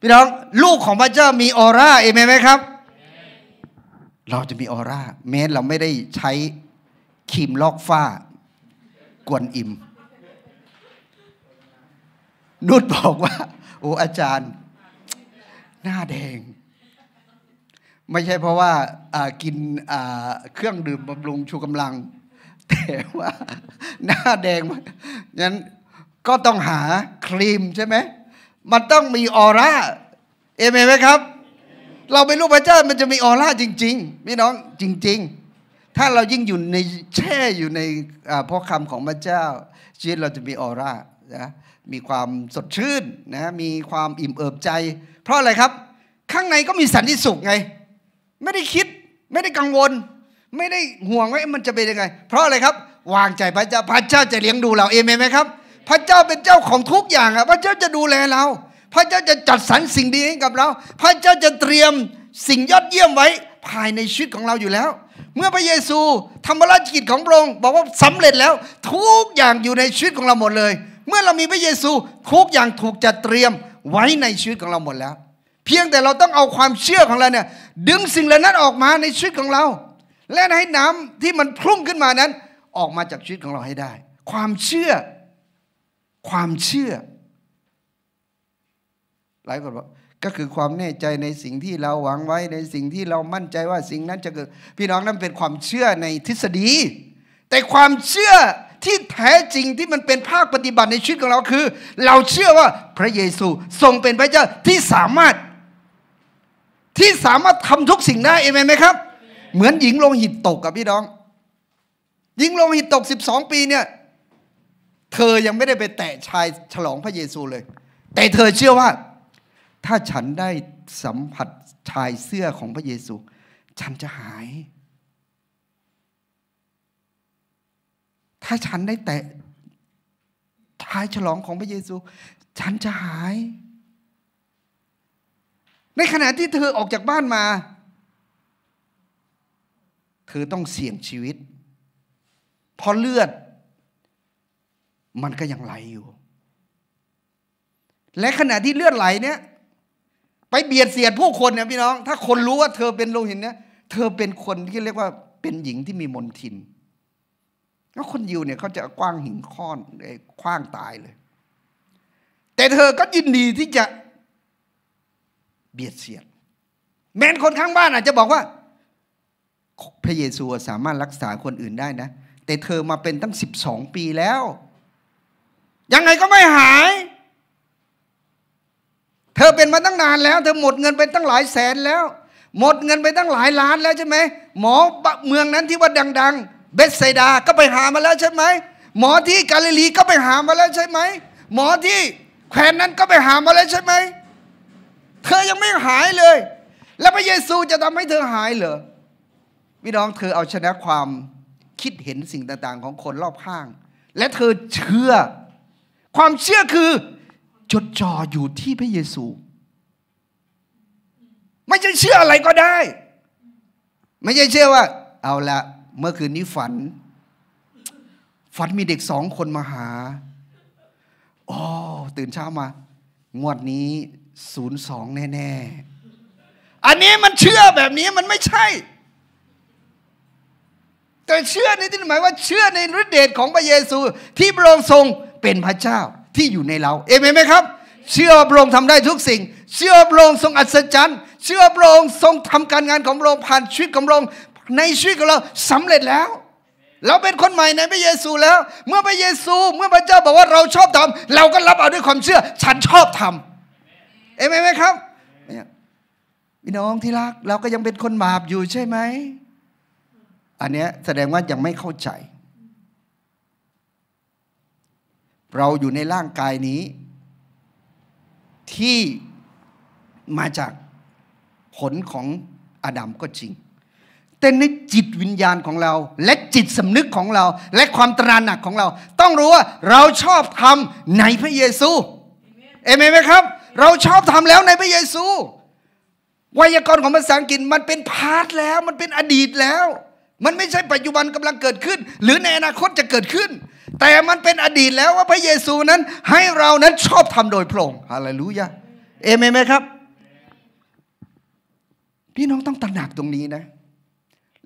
พี่น้อง ลูกของพระเจ้ามีออร่าเอเมนไหมครับเราจะมีออร่าแม้เราไม่ได้ใช้ครีมลอกฝ้า กวนอิมนุชบอกว่าโอ้อาจารย์หน้าแดงไม่ใช่เพราะว่ากินเครื่องดื่มบำรุงชูกำลังแต่ว่าหน้าแดงนั้นก็ต้องหาครีมใช่ไหมมันต้องมีออร่าเอเมนไหมครับ เราเป็นลูกพระเจ้ามันจะมีออร่าจริงๆพี่น้องจริงๆ ถ้าเรายิ่งอยู่ในแช่อยู่ในพระคำของพระเจ้าชีวิตเราจะมีออร่านะมีความสดชื่นนะมีความอิ่มเอิบใจ เพราะอะไรครับ ข้างในก็มีสันติสุขไงไม่ได้คิดไม่ได้กังวล ไม่ได้ห่วงว่ามันจะเป็นยังไงเพราะอะไรครับวางใจพระเจ้า พระเจ้าจะเลี้ยงดูเราเองไหมครับ พระเจ้าเป็นเจ้าของทุกอย่างครับพระเจ้าจะดูแลเราพระเจ้าจะจัดสรรสิ่งดีให้กับเรา พระเจ้าจะเตรียมสิ่งยอดเยี่ยมไว้ภายในชีวิตของเราอยู่แล้ว เมื่อพระเยซูทำภารกิจของพระองค์บอกว่าสำเร็จแล้วทุกอย่างอยู่ในชีวิตของเราหมดเลย เมื่อเรามีพระเยซูทุกอย่างถูกจัดเตรียมไว้ในชีวิตของเราหมดแล้ว เพียงแต่เราต้องเอาความเชื่อของเราเนี่ยดึงสิ่งเหล่านั้นออกมาในชีวิตของเรา และให้น้ำที่มันพุ่งขึ้นมานั้น ออกมาจากชีวิตของเราให้ได้ ความเชื่อความเชื่อ หลายคนบอกก็คือความแน่ใจในสิ่งที่เราหวังไว้ในสิ่งที่เรามั่นใจว่าสิ่งนั้นจะเกิดพี่น้องนั่นเป็นความเชื่อในทฤษฎี แต่ความเชื่อที่แท้จริงที่มันเป็นภาคปฏิบัติในชีวิตของเราคือ เราเชื่อว่าพระเยซู ทรงเป็นพระเจ้าที่สามารถที่สามารถทำทุกสิ่งได้เอเมนไหมครับ เหมือนหญิงลงหิตตกกับพี่น้อง หญิงลงหิตตก12 ปีเนี่ย เธอยังไม่ได้ไปแตะชายฉลองพระเยซูเลย แต่เธอเชื่อว่า ถ้าฉันได้สัมผัสชายเสื้อของพระเยซู ฉันจะหาย ถ้าฉันได้แตะชายฉลองของพระเยซู ฉันจะหายในขณะที่เธอออกจากบ้านมา เธอต้องเสี่ยงชีวิตเพราะเลือด มันก็ยังไหลอยู่ และขณะที่เลือดไหลเนี่ยไปเบียดเสียดผู้คนเนี่ยพี่น้อง ถ้าคนรู้ว่าเธอเป็นโลหิตเนี่ยเธอเป็นคนที่เรียกว่าเป็นหญิงที่มีมนทินแล้วคนยิวเนี่ยเขาจะกว้างหินค้อนคว้างตายเลย แต่เธอก็ยินดีที่จะเบียดเสียดแม้นคนข้างบ้านอาจจะบอกว่า พระเยซูสามารถรักษาคนอื่นได้นะ แต่เธอมาเป็นตั้งสิบสองปีแล้ว ยังไงก็ไม่หาย เธอเป็นมาตั้งนานแล้ว เธอหมดเงินไปตั้งหลายแสนแล้ว หมดเงินไปตั้งหลายล้านแล้วใช่ไหมหมอเมืองนั้นที่ว่าดัง ๆ เบสไซดาก็ไปหามาแล้วใช่ไหม หมอที่กาลิลีก็ไปหามาแล้วใช่ไหมหมอที่แคว้นนั้นก็ไปหามาแล้วใช่ไหมเธอยังไม่หายเลย แล้วพระเยซูจะทำให้เธอหายเหรอพี่น้องเธอเอาชนะความคิดเห็นสิ่งต่างๆของคนรอบข้าง และเธอเชื่อความเชื่อคือจดจ่ออยู่ที่พระเยซู ไม่ใช่เชื่ออะไรก็ได้ ไม่ใช่เชื่อว่า เอาละเมื่อคืนนี้ฝัน ฝันมีเด็กสองคนมาหาอ๋อตื่นเช้ามา งวดนี้ศูนย์สองแน่ๆอันนี้มันเชื่อแบบนี้มันไม่ใช่ แต่เชื่อในที่หมายว่าเชื่อในฤทธิเดชของพระเยซูที่พระองค์ทรงเป็นพระเจ้าที่อยู่ในเราเอเมนไหมครับ เชื่อพระองค์ทำได้ทุกสิ่ง เชื่อพระองค์ทรงอัศจรรย์ เชื่อพระองค์ทรงทำการงานของพระองค์ผ่านชีวิตของพระองค์ในชีวิตของเราสำเร็จแล้ว เราเป็นคนใหม่ในพระเยซูแล้ว เมื่อพระเยซูเมื่อพระเจ้าบอกว่าเราชอบทำเราก็รับเอาด้วยความเชื่อฉันชอบทำเอเมนไหมครับพี่น้องที่รัก เราก็ยังเป็นคนบาปอยู่ใช่ไหมอันนี้แสดงว่ายังไม่เข้าใจ เราอยู่ในร่างกายนี้ที่มาจากผลของอาดัมก็จริงแต่ในจิตวิญญาณของเรา และจิตสำนึกของเราและความตระหนักของเรา ต้องรู้ว่าเราชอบทำในพระเยซูเอเมนไหมครับเราชอบทำแล้วในพระเยซูไวยากรณ์ของภาษาอังกฤษมันเป็นพาสแล้วมันเป็นอดีตแล้ว มันไม่ใช่ปัจจุบันกำลังเกิดขึ้น หรือในอนาคตจะเกิดขึ้น แต่มันเป็นอดีตแล้วว่าพระเยซูนั้นให้เรานั้นชอบทำโดยพระองค์อะไรรูยา เอเมนไหมครับ พี่น้องต้องตระหนักตรงนี้นะ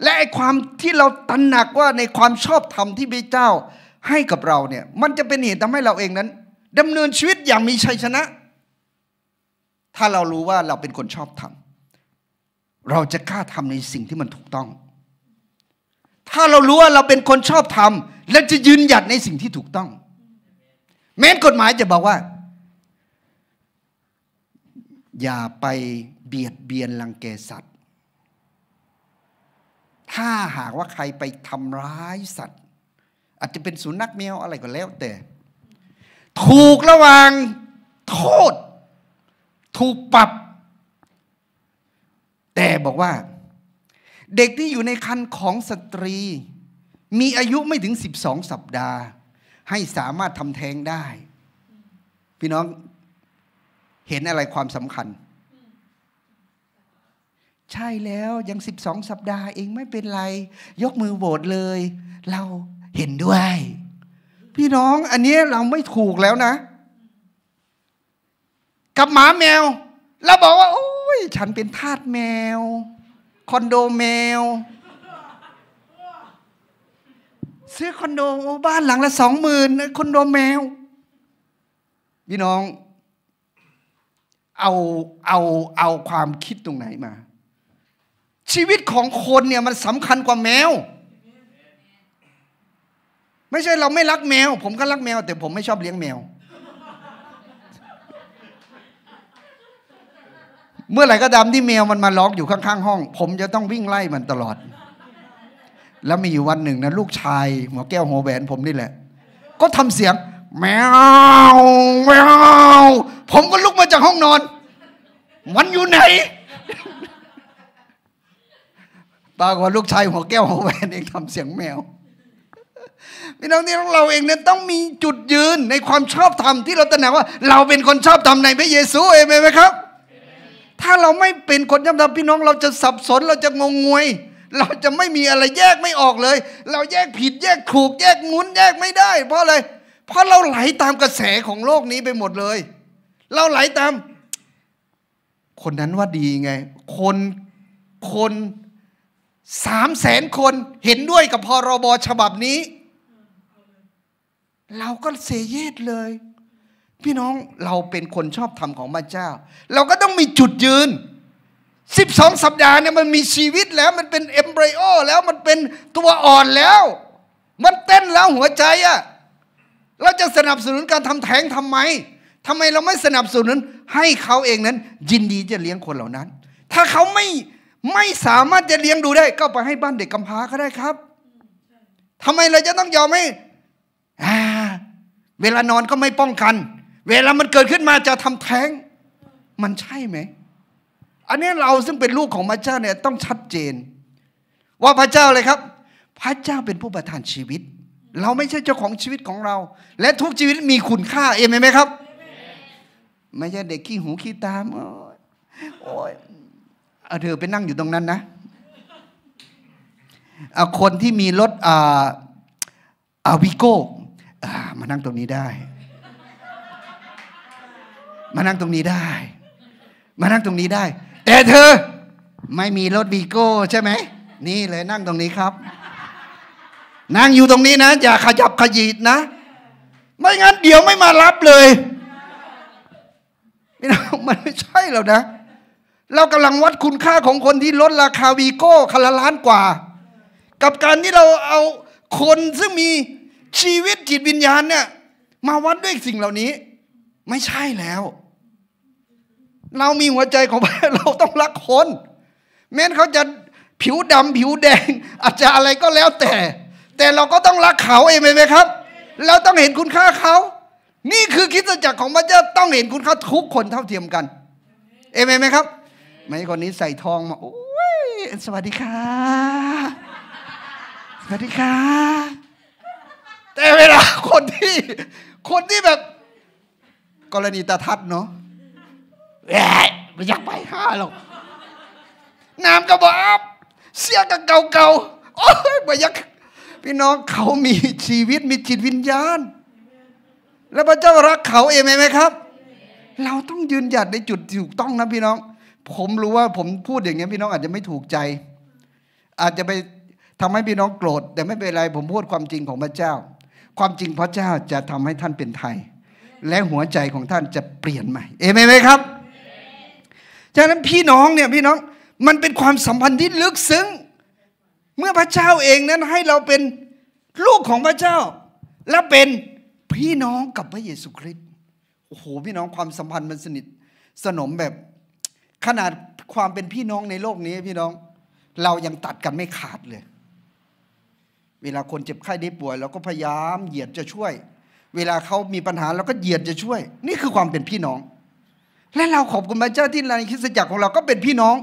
และไอความที่เราตระหนักว่าในความชอบธรรมที่พระเจ้าให้กับเราเนี่ย มันจะเป็นเหตุทำให้เราเองนั้นดำเนินชีวิตอย่างมีชัยชนะถ้าเรารู้ว่าเราเป็นคนชอบทำเราจะกล้าทำในสิ่งที่มันถูกต้อง ถ้าเรารู้ว่าเราเป็นคนชอบทำและจะยืนหยัดในสิ่งที่ถูกต้อง แม้กฎหมายจะบอกว่า อย่าไปเบียดเบียนลังเกสัตว์ ถ้าหากว่าใครไปทำร้ายสัตว์ อาจจะเป็นสุนัขแมวอะไรก็แล้วแต่ ถูกระวังโทษถูกปรับ แต่บอกว่าเด็กที่อยู่ในคันของสตรี มีอายุไม่ถึง 12 สัปดาห์ ให้สามารถทำแท้งได้ พี่น้องเห็นอะไรความสำคัญ ใช่แล้วยัง 12 สัปดาห์เองไม่เป็นไร ยกมือโหวตเลย เราเห็นด้วย พี่น้องอันนี้เราไม่ถูกแล้วนะกับหมาแมว แล้วบอกว่า โอ้ย ฉันเป็นทาสแมว คอนโดแมว ซื้อคอนโดบ้านหลังละสองหมื่นคอนโดแมวพี่น้องเอาเอาเอาความคิดตรงไหนมา ชีวิตของคนเนี่ย มันสำคัญกว่าแมว ไม่ใช่เราไม่รักแมว ผมก็รักแมว แต่ผมไม่ชอบเลี้ยงแมวเมื่อไหร่ก็ตามที่แมวมันมาล็อกอยู่ข้างๆ ห้อง ผมจะต้องวิ่งไล่มันตลอด แล้วมีอยู่วันหนึ่งนะลูกชายหัวแก้วหัวแหวนผมนี่แหละ ก็ทำเสียงแมวแมวผมก็ลุกมาจากห้องนอน มันอยู่ไหนปรากฏลูกชายหัวแก้วหัวแหวนเองทำเสียงแมวพี่น้องที่เราเองเนี่ยต้องมีจุดยืนในความชอบธรรม ที่เราตระหนักว่าเราเป็นคนชอบธรรมในพระเยซูเองไหมครับถ้าเราไม่เป็นคนย่ำยำพี่น้องเราจะสับสนเราจะงงงวย เราจะไม่มีอะไรแยกไม่ออกเลย เราแยกผิดแยกถูกแยกงุน แยกไม่ได้ เพราะอะไรเพราะเราไหลาตามกระแสของโลกนี้ไปหมดเลย เราไหลาตาม คนนั้นว่าดีไง คนคนสามแสนคนเห็นด้วยกับพรบฉบับนี้ เราก็เซเยดเลยพี่น้องเราเป็นคนชอบธรรมของพระเจ้า เราก็ต้องมีจุดยืน 12สัปดาห์เนี่ยมันมีชีวิตแล้วมันเป็นเอมบริโอแล้วมันเป็นตัวอ่อนแล้ว มันเต้นแล้วหัวใจอะเราจะสนับสนุนการทำแท้งทำไมทำไมเราไม่สนับสนุนให้เขาเองนั้น ยินดีจะเลี้ยงคนเหล่านั้น ถ้าเขาไม่ ไม่สามารถจะเลี้ยงดูได้ก็ไปให้บ้านเด็กกำพร้าก็ได้ครับทำไมเราจะต้องยอมให้เวลานอนก็ไม่ป้องกันเวลามันเกิดขึ้นมาจะทำแท้ง มันใช่ไหมอันนี้เราซึ่งเป็นลูกของพระเจ้าเนี่ยต้องชัดเจน ว่าพระเจ้าเลยครับ พระเจ้าเป็นผู้ประทานชีวิต เราไม่ใช่เจ้าของชีวิตของเรา และทุกชีวิตมีคุณค่า เองไหมครับ ไม่ใช่เด็กขี้หูขี้ตามโอ้ยเอยเธอไปนั่งอยู่ตรงนั้นนะเอาคนที่มีรถอ่าอาวิโก้มานั่งตรงนี้ได้มานั่งตรงนี้ได้ มานั่งตรงนี้ได้แต่เธอไม่มีรถวีโก้ใช่ไหมนี่เลยนั่งตรงนี้ครับ นั่งอยู่ตรงนี้นะอย่าขยับขยีดนะ ไม่งั้นเดี๋ยวไม่มารับเลย่มันไม่ใช่แล้วนะ เรากำลังวัดคุณค่าของคนที่ลดราคาวีโก้คันละล้านกว่า กับการที่เราเอาคนซึ่งมีชีวิตจิตวิญญาณเนี่ยมาวัดด้วยสิ่งเหล่านี้ ไม่ใช่แล้วเรามีหัวใจของพระเราต้องรักคนแม้เขาจะผิวดำผิวแดง อาจจะอะไรก็แล้วแต่ แต่เราก็ต้องรักเขาเองไหมครับ เราต้องเห็นคุณค่าเขา นี่คือคิดจักรของพระเจ้าต้องเห็นคุณค่าทุกคนเท่าเทียมกันเอเมนไหมครับไม่คนนี้ใส่ทองมาโอ้ยสวัสดีค่ะสวัสดีค่ะแต่เวลาคนที่ คนที่แบบ กรณีตาทัดเนาะแหวไม่อยากไปห้าหรอกน้ำก็บอกเสียกับเก่าๆโอ้ยไม่อยาก พี่น้องเขามีชีวิตมีจิตวิญญาณ และพระเจ้ารักเขาเองไหมครับ เราต้องยืนหยัดในจุดถูกต้องนะพี่น้อง ผมรู้ว่า ผมพูดอย่างนี้พี่น้อง อาจจะไม่ถูกใจ อาจจะไปทำให้พี่น้องโกรธ แต่ไม่เป็นไรผมพูดความจริงของพระเจ้า ความจริงพระเจ้าจะทำให้ท่านเป็นไทย และหัวใจของท่านจะเปลี่ยนใหม่ เอเมนไหมครับฉะนั้นพี่น้องเนี่ยพี่น้องมันเป็นความสัมพันธ์ที่ลึกซึ้งเมื่อพระเจ้าเองนั้นให้เราเป็นลูกของพระเจ้า และเป็นพี่น้องกับพระเยซูคริสต์โอ้โหพี่น้องความสัมพันธ์มันสนิทสนมแบบ ขนาดความเป็นพี่น้องในโลกนี้พี่น้อง เรายังตัดกันไม่ขาดเลย เวลาคนเจ็บไข้ได้ป่วยเราก็พยายามเหยียดจะช่วย เวลาเขามีปัญหาเราก็เหยียดจะช่วย นี่คือความเป็นพี่น้องและเราขอบคุณพระเจ้าที่ในคริสตจักรของเราก็เป็นพี่น้อง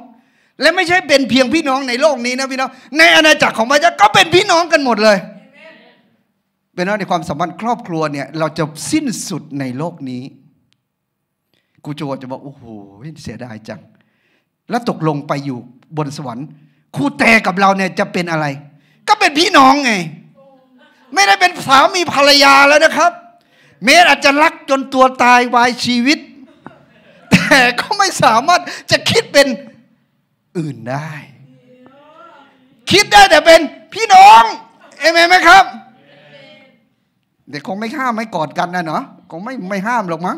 และไม่ใช่เป็นเพียงพี่น้องในโลกนี้นะพี่น้องในอาณาจักรของพระเจ้าก็เป็นพี่น้องกันหมดเลยเป็นว่าในความสัมพันธ์ครอบครัวเนี่ยเราจะสิ้นสุดในโลกนี้ กูโจจะบอกโอ้โหเสียดายจังแล้วตกลงไปอยู่บนสวรรค์ครูแต่กับเราเนี่ยจะเป็นอะไร ก็เป็นพี่น้องไง ไม่ได้เป็นสามีภรรยาแล้วนะครับเมธอาจจะรักจนตัวตายวายชีวิตแต่ก็ไม่สามารถจะคิดเป็นอื่นได้ คิดได้แต่เป็นพี่น้องเอเมนไหมครับ เด็กคงไม่ห้ามไม่กอดกันนะเนาะคงไม่ไม่ห้ามหรอกมั้ง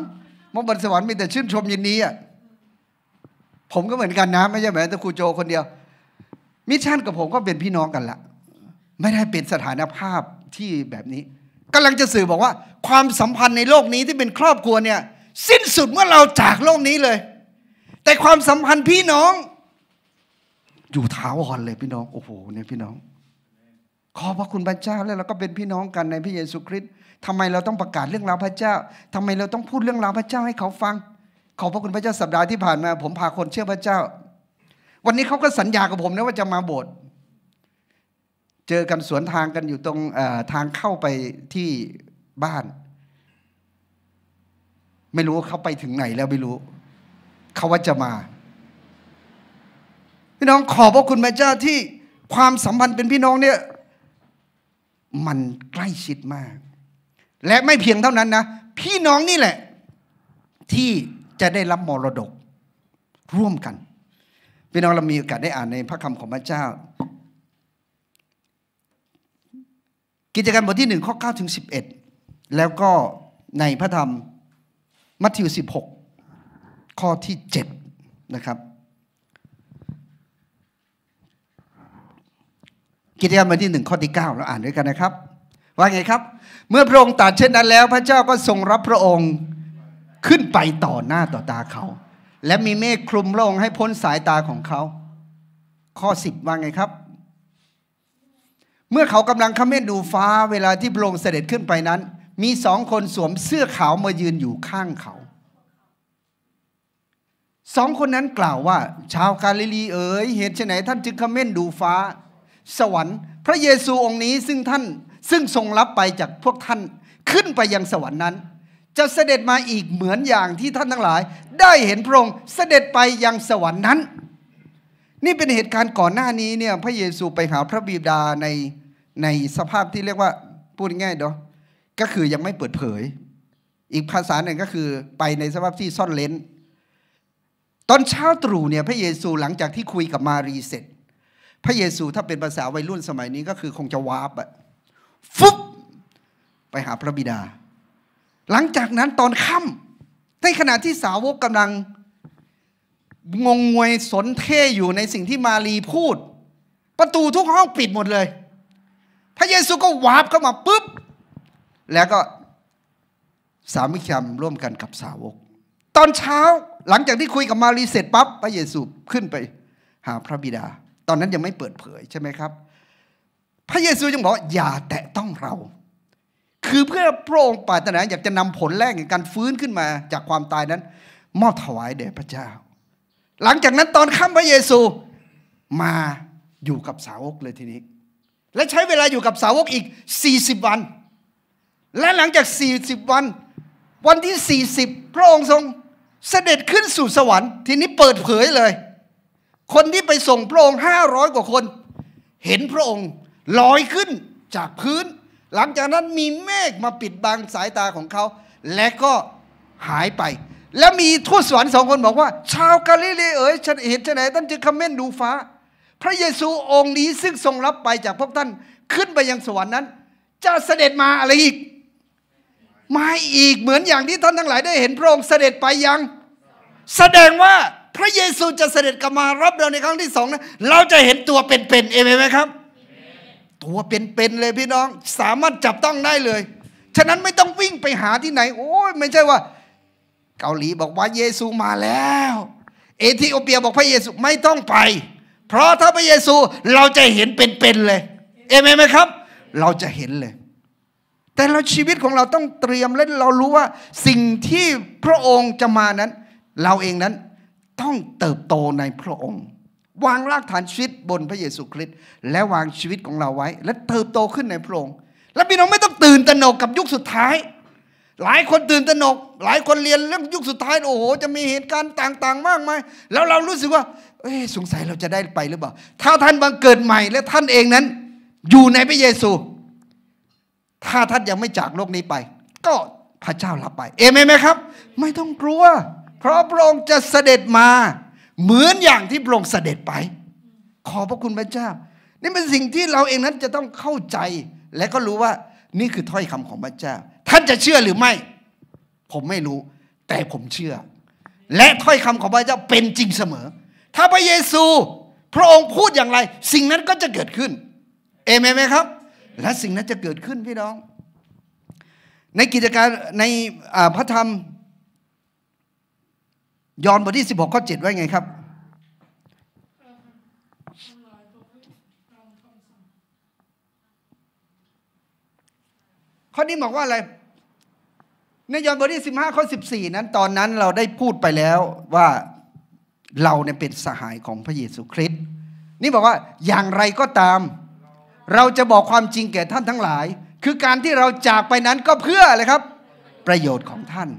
มอบนสวรรค์มีแต่ชื่นชมยินดีอ่ะผมก็เหมือนกันนะไม่ใช่แม้แต่ครูโจคนเดียวมิชชั่นกับผมก็เป็นพี่น้องกันละไม่ได้เป็นสถานภาพที่แบบนี้ กำลังจะสื่อบอกว่า ความสัมพันธ์ในโลกนี้ที่เป็นครอบครัวเนี่ยสิ้นสุดเมื่อเราจากโลกนี้เลย แต่ความสัมพันธ์พี่น้อง อยู่ถาวรเลยพี่น้องโอ้โหเนี่ยพี่น้องขอพระคุณพระเจ้าแล้วเราก็เป็นพี่น้องกันในพระเยซูคริสต์ทำไมเราต้องประกาศเรื่องราวพระเจ้า ทำไมเราต้องพูดเรื่องราวพระเจ้าให้เขาฟังขอพระคุณพระเจ้าสัปดาห์ที่ผ่านมาผมพาคนเชื่อพระเจ้า วันนี้เขาก็สัญญากับผมนะว่าจะมาโบสถ์เจอกันสวนทางกันอยู่ตรงทางเข้าไปที่บ้านไม่รู้เขาไปถึงไหนแล้วไม่รู้เขาว่าจะมา พี่น้องขอบพระคุณพระเจ้าที่ความสัมพันธ์เป็นพี่น้องเนี่ยมันใกล้ชิดมาก และไม่เพียงเท่านั้นนะ พี่น้องนี่แหละ ที่จะได้รับมรดก ร่วมกัน พี่น้องเรามีโอกาสได้อ่านในพระคำของพระเจ้า กิจการบทที่หนึ่งข้อ9ถึง11แล้วก็ในพระธรรมมัทธิว 16 ข้อที่7นะครับกิจกรรมันที่หนึ่งข้อที่9เราอ่านด้วยกันนะครับ ว่าไงครับ เมื่อพระองค์ตัดเช่นนั้นแล้ว พระเจ้าก็ทรงรับพระองค์ขึ้นไปต่อหน้าต่อตาเขา และมีเมฆคลุมพระองค์ให้พ้นสายตาของเขา ข้อ10 ว่าไงครับ เมื่อเขากำลังขม้นดูฟ้าเวลาที่พระองค์เสด็จขึ้นไปนั้นมีสองคนสวมเสื้อขาวมายืนอยู่ข้างเขา สองคนนั้นกล่าวว่า ชาวกาลิลีเอ๋ยเหตุไฉนท่านจึงขม้นดูฟ้า สวรรค์ พระเยซูองค์นี้ซึ่งท่านซึ่งทรงรับไปจากพวกท่าน ขึ้นไปยังสวรรค์นั้น จะเสด็จมาอีกเหมือนอย่างที่ท่านทั้งหลาย ได้เห็นพระองค์เสด็จไปยังสวรรค์นั้น นี่เป็นเหตุการณ์ก่อนหน้านี้เนี่ยพระเยซูไปหาพระบิดาในในสภาพที่เรียกว่าพูดง่ายเด้๋ยก็คือยังไม่เปิดเผย อีกภาษาหนึ่งก็คือไปในสภาพที่ซ่อนเลนตอนเช้าตรู่เนี่ยพระเยซูหลังจากที่คุยกับมารีเสร็จ พระเยซูถ้าเป็นภาษาวัยรุ่นสมัยนี้ก็คือคงจะวาร์ปอะฟุบไปหาพระบิดา หลังจากนั้นตอนค่ำในขณะที่สาวกกำลัง งงงวยสนเท่อยู่ในสิ่งที่มารีพูด ประตูทุกห้องปิดหมดเลย พระเยซูก็วาร์ปเข้ามาปุ๊บแล้วก็สามิคำร่วมกันกับสาวก ตอนเช้าหลังจากที่คุยกับมารีเสร็จปั๊บพระเยซูขึ้นไปหาพระบิดา ตอนนั้นยังไม่เปิดเผยใช่ไหมครับ พระเยซูยังบอกอย่าแตะต้องเรา คือเพื่อพระองค์ปรารถนา อยากจะนำผลแรกในการฟื้นขึ้นมาจากความตายนั้น มอบถวายแด่พระเจ้า หลังจากนั้นตอนค่ำพระเยซูมาอยู่กับสาวกเลยทีนี้ และใช้เวลาอยู่กับสาวกอีก40วันและหลังจาก 40 วัน วันที่ 40 พระองค์ทรงเสด็จขึ้นสู่สวรรค์ ทีนี้เปิดเผยเลย คนที่ไปส่งพระองค์ 500 กว่าคน เห็นพระองค์ลอยขึ้นจากพื้น หลังจากนั้นมีเมฆมาปิดบังสายตาของเขา และก็หายไป แล้วมีทูตสวรรค์สองคนบอกว่า ชาวกาลิเลเอ๋ยฉันเห็นฉันไหนท่านจึงคำเม่นดูฟ้า พระเยซูองค์นี้ซึ่งทรงรับไปจากพวกท่าน ขึ้นไปยังสวรรค์นั้น จะเสด็จมาอะไรอีกมาอีกเหมือนอย่างที่ท่านทั้งหลายได้เห็นพระองค์เสด็จไปยัง แสดงว่าพระเยซูจะเสด็จกลับมารับเราในครั้งที่สองนะเราจะเห็นตัวเป็นๆเองไหมครับ ตัวเป็นๆเลยพี่น้องสามารถจับต้องได้เลย ฉะนั้นไม่ต้องวิ่งไปหาที่ไหนโอ้ยไม่ใช่ว่า เกาหลีบอกว่าเยซูมาแล้ว เอธิโอเปียบอกพระเยซูไม่ต้องไป เพราะถ้าพระเยซูเราจะเห็นเป็นๆเลยเอเมนไหมครับ เราจะเห็นเลยแต่เราชีวิตของเราต้องเตรียมและเรารู้ว่าสิ่งที่พระองค์จะมานั้น เราเองนั้นต้องเติบโตในพระองค์ วางรากฐานชีวิตบนพระเยซูคริสต์และวางชีวิตของเราไว้ และเติบโตขึ้นในพระองค์และพี่น้องไม่ต้องตื่นตระหนกกับยุคสุดท้าย หลายคนตื่นตระหนก หลายคนเรียนเรื่องยุคสุดท้ายโอ้โหจะมีเหตุการณ์ต่าง ๆ มากมายแล้วเรารู้สึกว่าสงสัยเราจะได้ไปหรือเปล่าถ้าท่านบังเกิดใหม่ และท่านเองนั้น อยู่ในพระเยซูถ้าท่านยังไม่จากโลกนี้ไป ก็พระเจ้ารับไป เอเมนไหมครับ ไม่ต้องกลัวเพราะพระองค์จะเสด็จมา เหมือนอย่างที่พระองค์เสด็จไป ขอพระคุณพระเจ้า นี่เป็นสิ่งที่เราเองนั้นจะต้องเข้าใจ และก็รู้ว่า นี่คือถ้อยคำของพระเจ้า ท่านจะเชื่อหรือไม่ ผมไม่รู้ แต่ผมเชื่อ และถ้อยคำของพระเจ้าเป็นจริงเสมอ ถ้าพระเยซู พระองค์พูดอย่างไร สิ่งนั้นก็จะเกิดขึ้น เอเมนไหมครับและสิ่งนั้นจะเกิดขึ้นพี่น้อง ในกิจการในพระธรรม ยอห์นบทที่16ข้อ7ไว้ไงครับ ข้อนี้บอกว่าอะไรในยอห์นบทที่15ข้อ14นั้นตอนนั้นเราได้พูดไปแล้วว่าเราเนี่ยเป็นสหายของพระเยซูคริสต์นี่บอกว่าอย่างไรก็ตามเราจะบอกความจริงแก่ท่านทั้งหลาย คือการที่เราจากไปนั้นก็เพื่ออะไรครับ ประโยชน์ของท่าน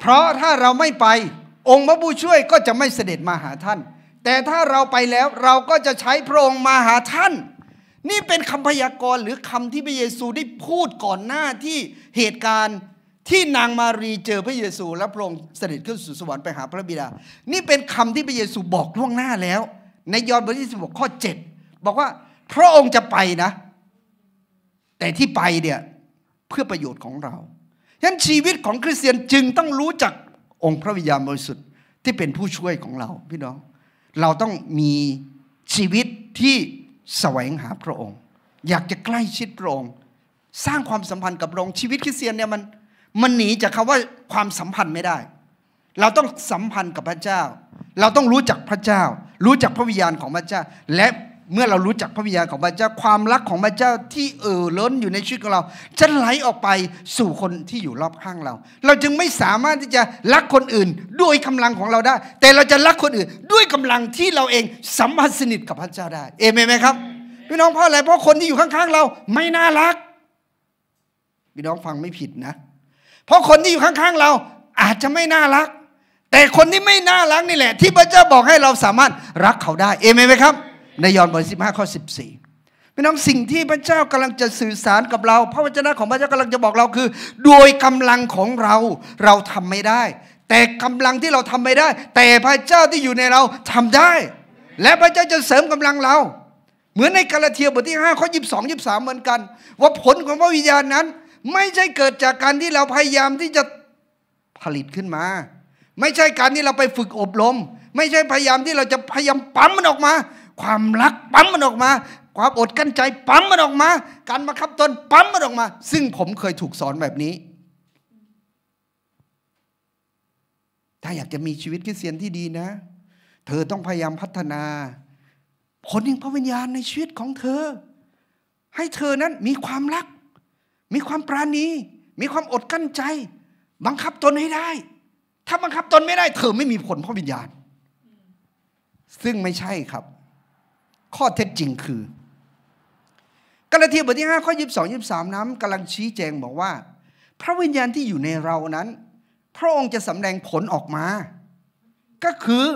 เพราะถ้าเราไม่ไปองค์พระผู้ช่วยก็จะไม่เสด็จมาหาท่าน แต่ถ้าเราไปแล้วเราก็จะใช้พระองค์มาหาท่าน นี่เป็นคำพยากรณ์หรือคำที่พระเยซูได้พูดก่อนหน้าที่เหตุการณ์ที่นางมารีเจอพระเยซู และพระองค์เสด็จขึ้นสู่สวรรค์ไปหาพระบิดานี่เป็นคำที่พระเยซูบอกล่วงหน้าแล้ว ในยอห์นบทที่16ข้อ 7 บอกว่าพระองค์จะไปนะ แต่ที่ไปเนี่ยเพื่อประโยชน์ของเราฉะนั้นชีวิตของคริสเตียนจึงต้องรู้จักองค์พระวิญญาณบริสุทธิ์ที่เป็นผู้ช่วยของเราพี่น้อง เราต้องมีชีวิตที่แสวงหาพระองค์ อยากจะใกล้ชิดพระองค์สร้างความสัมพันธ์กับพระองค์ชีวิตคริสเตียนเนี่ยมัน มันหนีจากคาว่าความสัมพันธ์ไม่ได้ เราต้องสัมพันธ์กับพระเจ้า เราต้องรู้จักพระเจ้า รู้จักพระวิญญาณของพระเจ้าและเมื่อเรารู้จักพระวิญญาณของพระเจ้าความรักของพระเจ้าที่เอ่อล้นอยู่ในชีวิตของเรา จะไหลออกไปสู่คนที่อยู่รอบข้างเรา เราจึงไม่สามารถที่จะรักคนอื่นด้วยกำลังของเราได้ แต่เราจะรักคนอื่นด้วยกำลังที่เราเองสัมพันธ์สนิทกับพระเจ้าได้เอเมนไหมครับพี่น้องเพราะอะไรเพราะคนที่อยู่ข้างๆเราไม่น่ารักพี่น้องฟังไม่ผิดนะ เพราะคนที่อยู่ข้างๆเรา อาจจะไม่น่ารัก แต่คนที่ไม่น่ารักนี่แหละ ที่พระเจ้าบอกให้เราสามารถรักเขาได้เอเมนไหมครับในยอห์นบทที่้าข้อสิบพี่น้องสิ่งที่พระเจ้ากำลังจะสื่อสารกับเรา พระวจนะของพระเจ้ากำลังจะบอกเราคือ โดยกำลังของเราเราทำไม่ได้ แต่กำลังที่เราทำไม่ได้ แต่พระเจ้าที่อยู่ในเราทำได้ และพระเจ้าจะเสริมกำลังเรา เหมือนในกาลาเทียบทที่5ข้อยีสอง2สามเหมือนกัน ว่าผลของพระวิญญาณนั้น ไม่ใช่เกิดจากการที่เราพยายามที่จะผลิตขึ้นมา ไม่ใช่การที่เราไปฝึกอบรม ไม่ใช่พยายามที่เราจะพยายามปั๊มมันออกมาความรักปั๊มมันออกมา ความอดกั้นใจปั๊มมันออกมา การบังคับตน ปั๊มมันออกมา ซึ่งผมเคยถูกสอนแบบนี้ ถ้าอยากจะมีชีวิตคริสเตียนที่ดีนะ เธอต้องพยายามพัฒนาผลแห่งพระวิญญาณในชีวิตของเธอ ให้เธอนั้นมีความรัก มีความปราณีมีความอดกั้นใจ บังคับตนให้ได้ ถ้าบังคับตนไม่ได้ เธอไม่มีผลพระวิญญาณ ซึ่งไม่ใช่ครับข้อเท็จจริงคือ กาลาเทียบทที่ 5 ข้อ 22 23นั้นกำลังชี้แจงบอกว่า พระวิญญาณที่อยู่ในเรานั้น พระองค์จะสำแดงผลออกมา ก็คือ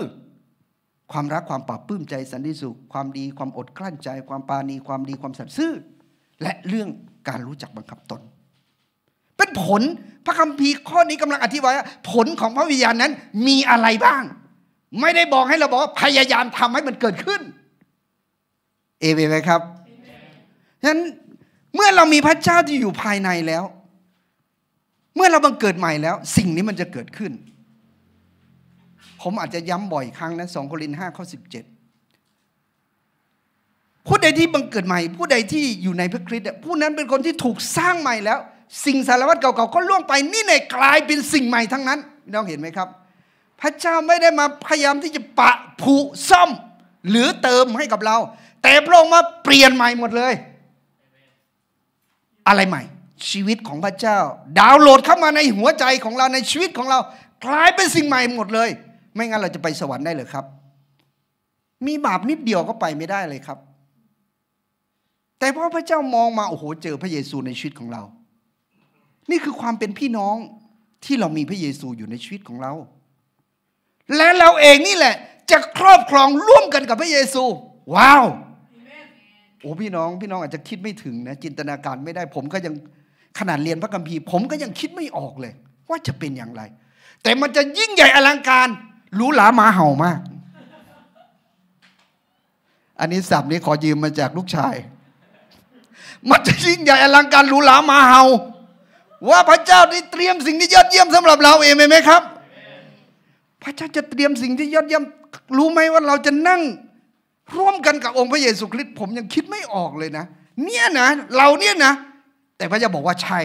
ความรักความปราบปลื้มใจสันติสุข ความดีความอดกลั้นใจ ความปาณีความดีความสัตย์ซื่อและเรื่องการรู้จักบังคับตน เป็นผลพระคัมภีร์ข้อนี้กำลังอธิบายว่าผลของพระวิญญาณนั้นมีอะไรบ้าง ไม่ได้บอกให้เราบอกพยายามทำให้มันเกิดขึ้นเอเมนไหมครับฉะนั้นเมื่อเรามีพระเจ้าที่อยู่ภายในแล้ว เมื่อเราบังเกิดใหม่แล้ว สิ่งนี้มันจะเกิดขึ้น ผมอาจจะย้ำบ่อยครั้งนะสองโครินห้าข้อสิบเจ็ดผู้ใดที่บังเกิดใหม่ ผู้ใดที่อยู่ในพระคริสต์ผู้นั้นเป็นคนที่ถูกสร้างใหม่แล้ว สิ่งสารวัตรเก่าๆก็ล่วงไป นี่ในกลายเป็นสิ่งใหม่ทั้งนั้นน้องเห็นไหมครับ พระเจ้าไม่ได้มาพยายามที่จะปะผุซ่อม หรือเติมให้กับเราแต่พระองค์มาเปลี่ยนใหม่หมดเลย อะไรใหม่ ชีวิตของพระเจ้า ดาวน์โหลดเข้ามาในหัวใจของเราในชีวิตของเรากลายเป็นสิ่งใหม่หมดเลย ไม่งั้นเราจะไปสวรรค์ได้เลยครับ มีบาปนิดเดียวก็ไปไม่ได้เลยครับ แต่พอพระเจ้ามองมาโอ้โหเจอพระเยซูในชีวิตของเรา นี่คือความเป็นพี่น้องที่เรามีพระเยซูอยู่ในชีวิตของเรา และเราเองนี่แหละ จะครอบครองร่วมกันกับพระเยซู ว้าวโอ้พี่น้องพี่น้องอาจจะคิดไม่ถึงนะจินตนาการไม่ได้ผมก็ยังขนาดเรียนพระคัมภีร์ผมก็ยังคิดไม่ออกเลย ว่าจะเป็นอย่างไร แต่มันจะยิ่งใหญ่อลังการหรูหรามาเห่ามาก อันนี้สับนี้ขอยืมมาจากลูกชาย มันจะยิ่งใหญ่อลังการหรูหรามาเห่าว่าพระเจ้าได้เตรียมสิ่งที่ยอดเยี่ยมสำหรับเราเองไหมครับพระเจ้าจะเตรียมสิ่งที่ยอดเยี่ยมรู้ไหมว่าเราจะนั่งร่วมกันกับองค์พระเยซู คริสต์ผมยังคิดไม่ออกเลยนะ เนี่ยนะเราเนี่ยนะ แต่พระเจ้าบอกว่าใช่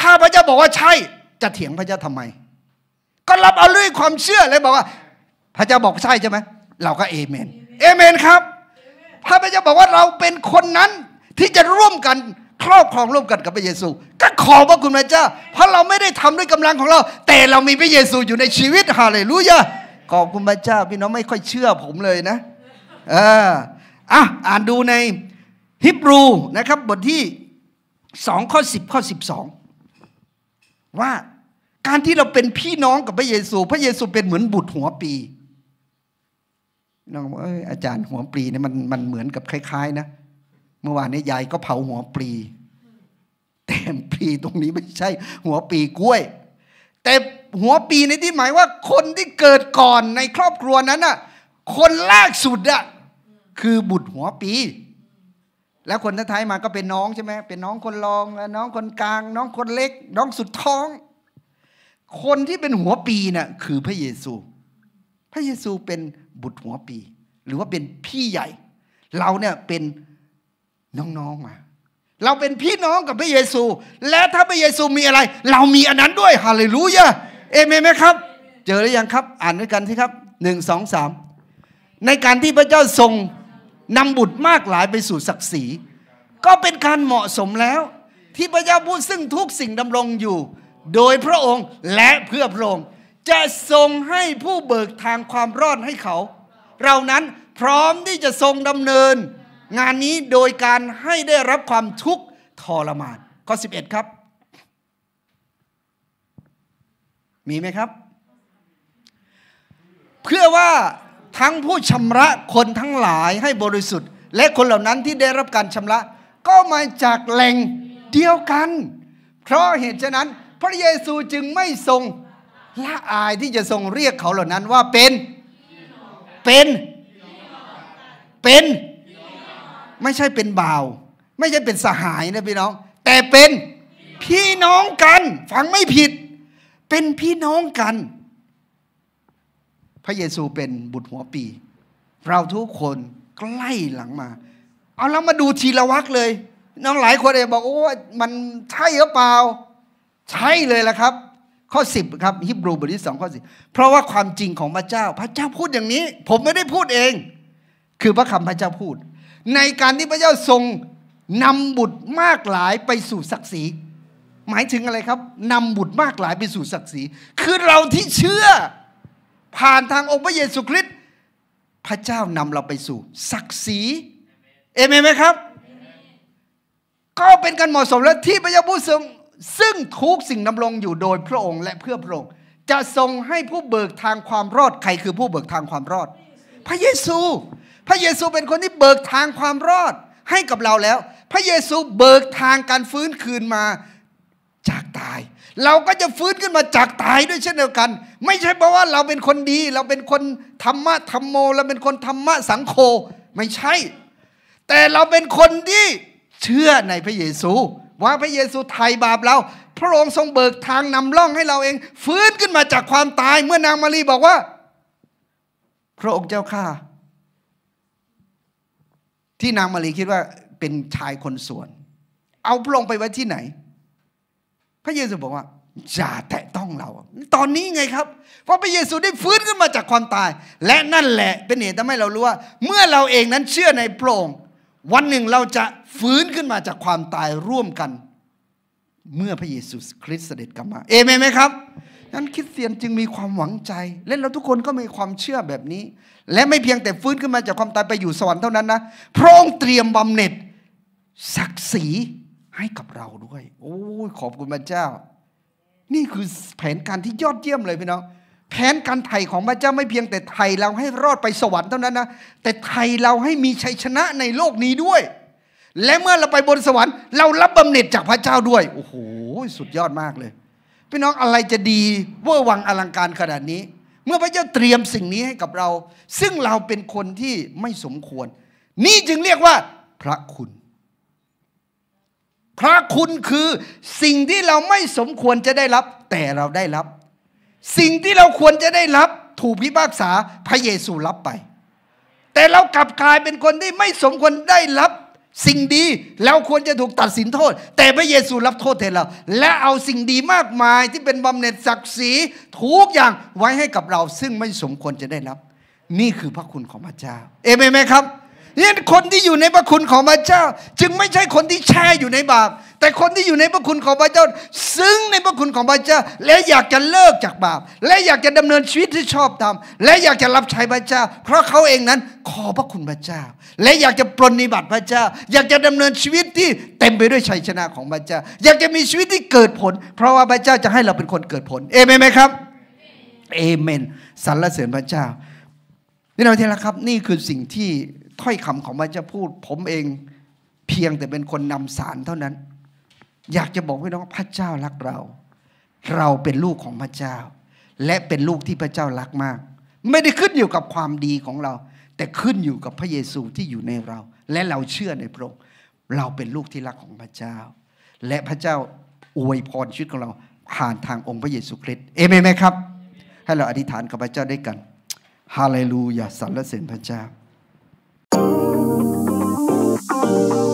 ถ้าพระเจ้าบอกว่าใช่จะเถียงพระเจ้าทำไม ก็รับเอาด้วยความเชื่อเลยบอกว่า พระเจ้าบอกใช่ใช่ไหมเราก็เอเมนเอเมนครับ ถ้าพระเจ้าบอกว่าเราเป็นคนนั้นที่จะร่วมกันครอบครองร่วมกันกับพระเยซู ก็ขอบพระคุณพระเจ้าเพราะเราไม่ได้ทำด้วยกำลังของเรา แต่เรามีพระเยซูอยู่ในชีวิตฮาเลลูยาขอบคุณพระเจ้าพี่น้องไม่ค่อยเชื่อผมเลยนะเอออ่ะอ่านดูในฮิบรูนะครับ บทที่2ข้อ10ข้อ12 ว่าการที่เราเป็นพี่น้องกับพระเยซู พระเยซูเป็นเหมือนบุตรหัวปีน้องบอกอาจารย์หัวปีเนี่ยมันมันเหมือนกับคล้ายๆนะ เมื่อวานนี้ยายก็เผาหัวปีแต่ปีตรงนี้ไม่ใช่ หัวปีกล้วยแต่หัวปีในที่หมายว่าคนที่เกิดก่อนในครอบครัวนั้นน่ะคนแรกสุดอะคือบุตรหัวปี แล้วคนท้ายมาก็เป็นน้องใช่ไหมเป็นน้องคนรองแล้วน้องคนกลาง น้องคนเล็ก น้องสุดท้อง คนที่เป็นหัวปีน่ะคือพระเยซู พระเยซูเป็นบุตรหัวปี หรือว่าเป็นพี่ใหญ่ เราเนี่ยเป็นน้องๆมาเราเป็นพี่น้องกับพระเยซู และถ้าพระเยซูมีอะไร เรามีอันนั้นด้วยฮาเลลูยาเอเมนไหมครับ เจอหรือยังครับ อ่านด้วยกันสิครับหนึ่งสองสามในการที่พระเจ้าทรงนำบุตรมากหลายไปสู่ศักดิ์ศรี ก็เป็นการเหมาะสมแล้ว ที่พระเจ้าพูดซึ่งทุกสิ่งดำรงอยู่ โดยพระองค์และเพื่อพระองค์ จะทรงให้ผู้เบิกทางความรอดให้เขาเรานั้นพร้อมที่จะทรงดำเนินงานนี้โดยการให้ได้รับความทุกข์ทรมานข้อ11ครับ มีไหมครับ เพื่อว่าทั้งผู้ชำระคนทั้งหลายให้บริสุทธิ์ และคนเหล่านั้นที่ได้รับการชำระ ก็มาจากแหล่งเดียวกัน เพราะเหตุฉะนั้นพระเยซูจึงไม่ทรงละอายที่จะทรงเรียกเขาเหล่านั้นว่าเป็น เป็นเป็นไม่ใช่เป็นบ่าว ไม่ใช่เป็นสหายนะพี่น้อง แต่เป็นพี่น้องกันฟังไม่ผิดเป็นพี่น้องกัน พระเยซูเป็นบุตรหัวปี เราทุกคนใกล้หลังมา เอาแล้วมาดูทีละวักเลย น้องหลายคนเองบอกโอ้ มันใช่หรือเปล่าใช่เลยละครับ ข้อสิบครับฮิบรูบทที่สองข้อสิบเพราะว่าความจริงของพระเจ้า พระเจ้าพูดอย่างนี้ ผมไม่ได้พูดเอง คือพระคำพระเจ้าพูดในการที่พระเจ้าทรงนำบุตรมากหลายไปสู่ศักดิ์ศรี หมายถึงอะไรครับ นำบุตรมากหลายไปสู่ศักดิ์ศรีคือเราที่เชื่อผ่านทางองค์พระเยซูคริสต์ พระเจ้านำเราไปสู่ศักดิ์ศรีเอเมนไหมครับ ก็เป็นการเหมาะสมและที่พระเจ้าผู้ทรง ซึ่งทุกสิ่งดำรงอยู่โดยพระองค์และเพื่อพระองค์ จะทรงให้ผู้เบิกทางความรอด ใครคือผู้เบิกทางความรอด พระเยซูพระเยซูเป็นคนที่เบิกทางความรอดให้กับเราแล้ว พระเยซูเบิกทางการฟื้นคืนมาจากตาย เราก็จะฟื้นขึ้นมาจากตายด้วยเช่นเดียวกัน ไม่ใช่เพราะว่าเราเป็นคนดี เราเป็นคนธรรมะธรรมโม เราเป็นคนธรรมะสังโฆ ไม่ใช่ แต่เราเป็นคนที่เชื่อในพระเยซู ว่าพระเยซูไถ่บาปเรา พระองค์ทรงเบิกทางนำล่องให้เราเอง ฟื้นขึ้นมาจากความตาย เมื่อนางมารีบอกว่า พระองค์เจ้าข้าที่นางมารีคิดว่าเป็นชายคนสวน เอาพระองค์ไปไว้ที่ไหน พระเยซูบอกว่าอย่าแตะต้องเราตอนนี้ไงครับเพราะพระเยซูได้ฟื้นขึ้นมาจากความตาย และนั่นแหละเป็นเหตุทำให้เรารู้ว่า เมื่อเราเองนั้นเชื่อในพระองค์วันหนึ่งเราจะฟื้นขึ้นมาจากความตายร่วมกัน เมื่อพระเยซูคริสต์เสด็จกลับมาเอเมนไหมครับนั้นคริสเตียนจึงมีความหวังใจ และเราทุกคนก็มีความเชื่อแบบนี้ และไม่เพียงแต่ฟื้นขึ้นมาจากความตายไปอยู่สวรรค์เท่านั้นนะพระองค์เตรียมบำเหน็จศักดิ์ศรีให้กับเราด้วย โอ้ยขอบคุณพระเจ้า นี่คือแผนการที่ยอดเยี่ยมเลยพี่น้องแผนการไถ่ของพระเจ้าไม่เพียงแต่ไถ่เราให้รอดไปสวรรค์เท่านั้นนะ แต่ไถ่เราให้มีชัยชนะในโลกนี้ด้วย และเมื่อเราไปบนสวรรค์เรารับบำเหน็จจากพระเจ้าด้วยโอ้โห สุดยอดมากเลยพี่น้องอะไรจะดีเวอร์วังอลังการขนาดนี้ เมื่อพระเจ้าเตรียมสิ่งนี้ให้กับเรา ซึ่งเราเป็นคนที่ไม่สมควรนี่จึงเรียกว่า พระคุณ พระคุณคือสิ่งที่เราไม่สมควรจะได้รับ แต่เราได้รับ สิ่งที่เราควรจะได้รับถูกพิพากษาพระเยซูรับไป แต่เรากลับกลายเป็นคนที่ไม่สมควรได้รับสิ่งดีเราควรจะถูกตัดสินโทษ แต่พระเยซูรับโทษแทนเราและเอาสิ่งดีมากมายที่เป็นบำเหน็จศักดิ์ศรีทุกอย่างไว้ให้กับเราซึ่งไม่สมควรจะได้รับ นี่คือพระคุณของพระเจ้าเอเมนไหมครับนี่คนที่อยู่ในพระคุณของพระเจ้า จึงไม่ใช่คนที่แช่อยู่ในบาปแต่คนที่อยู่ในพระคุณของพระเจ้า ซึ้งในพระคุณของพระเจ้า และอยากจะเลิกจากบาปและอยากจะดำเนินชีวิตที่ชอบธรรมและอยากจะรับใช้พระเจ้า เพราะเขาเองนั้นขอพระคุณพระเจ้า และอยากจะปรนนิบัติพระเจ้า อยากจะดำเนินชีวิตที่เต็มไปด้วยชัยชนะของพระเจ้า อยากจะมีชีวิตที่เกิดผล เพราะว่าพระเจ้าจะให้เราเป็นคนเกิดผลเอเมนไหมครับเอเมนสรรเสริญพระเจ้านี่เราเทละครับนี่คือสิ่งที่ถ้อยคำของพระเจ้าพูด ผมเองเพียงแต่เป็นคนนำสารเท่านั้น อยากจะบอกพี่น้องพระเจ้ารักเรา เราเป็นลูกของพระเจ้า และเป็นลูกที่พระเจ้ารักมาก ไม่ได้ขึ้นอยู่กับความดีของเรา แต่ขึ้นอยู่กับพระเยซูที่อยู่ในเรา และเราเชื่อในพระองค์เราเป็นลูกที่รักของพระเจ้า และพระเจ้าอวยพรชีวิตของเราผ่านทางองค์พระเยซูคริสต์เอเมนไหมครับให้เราอธิษฐานกับพระเจ้าด้วยกันฮาเลลูยาสรรเสริญพระเจ้า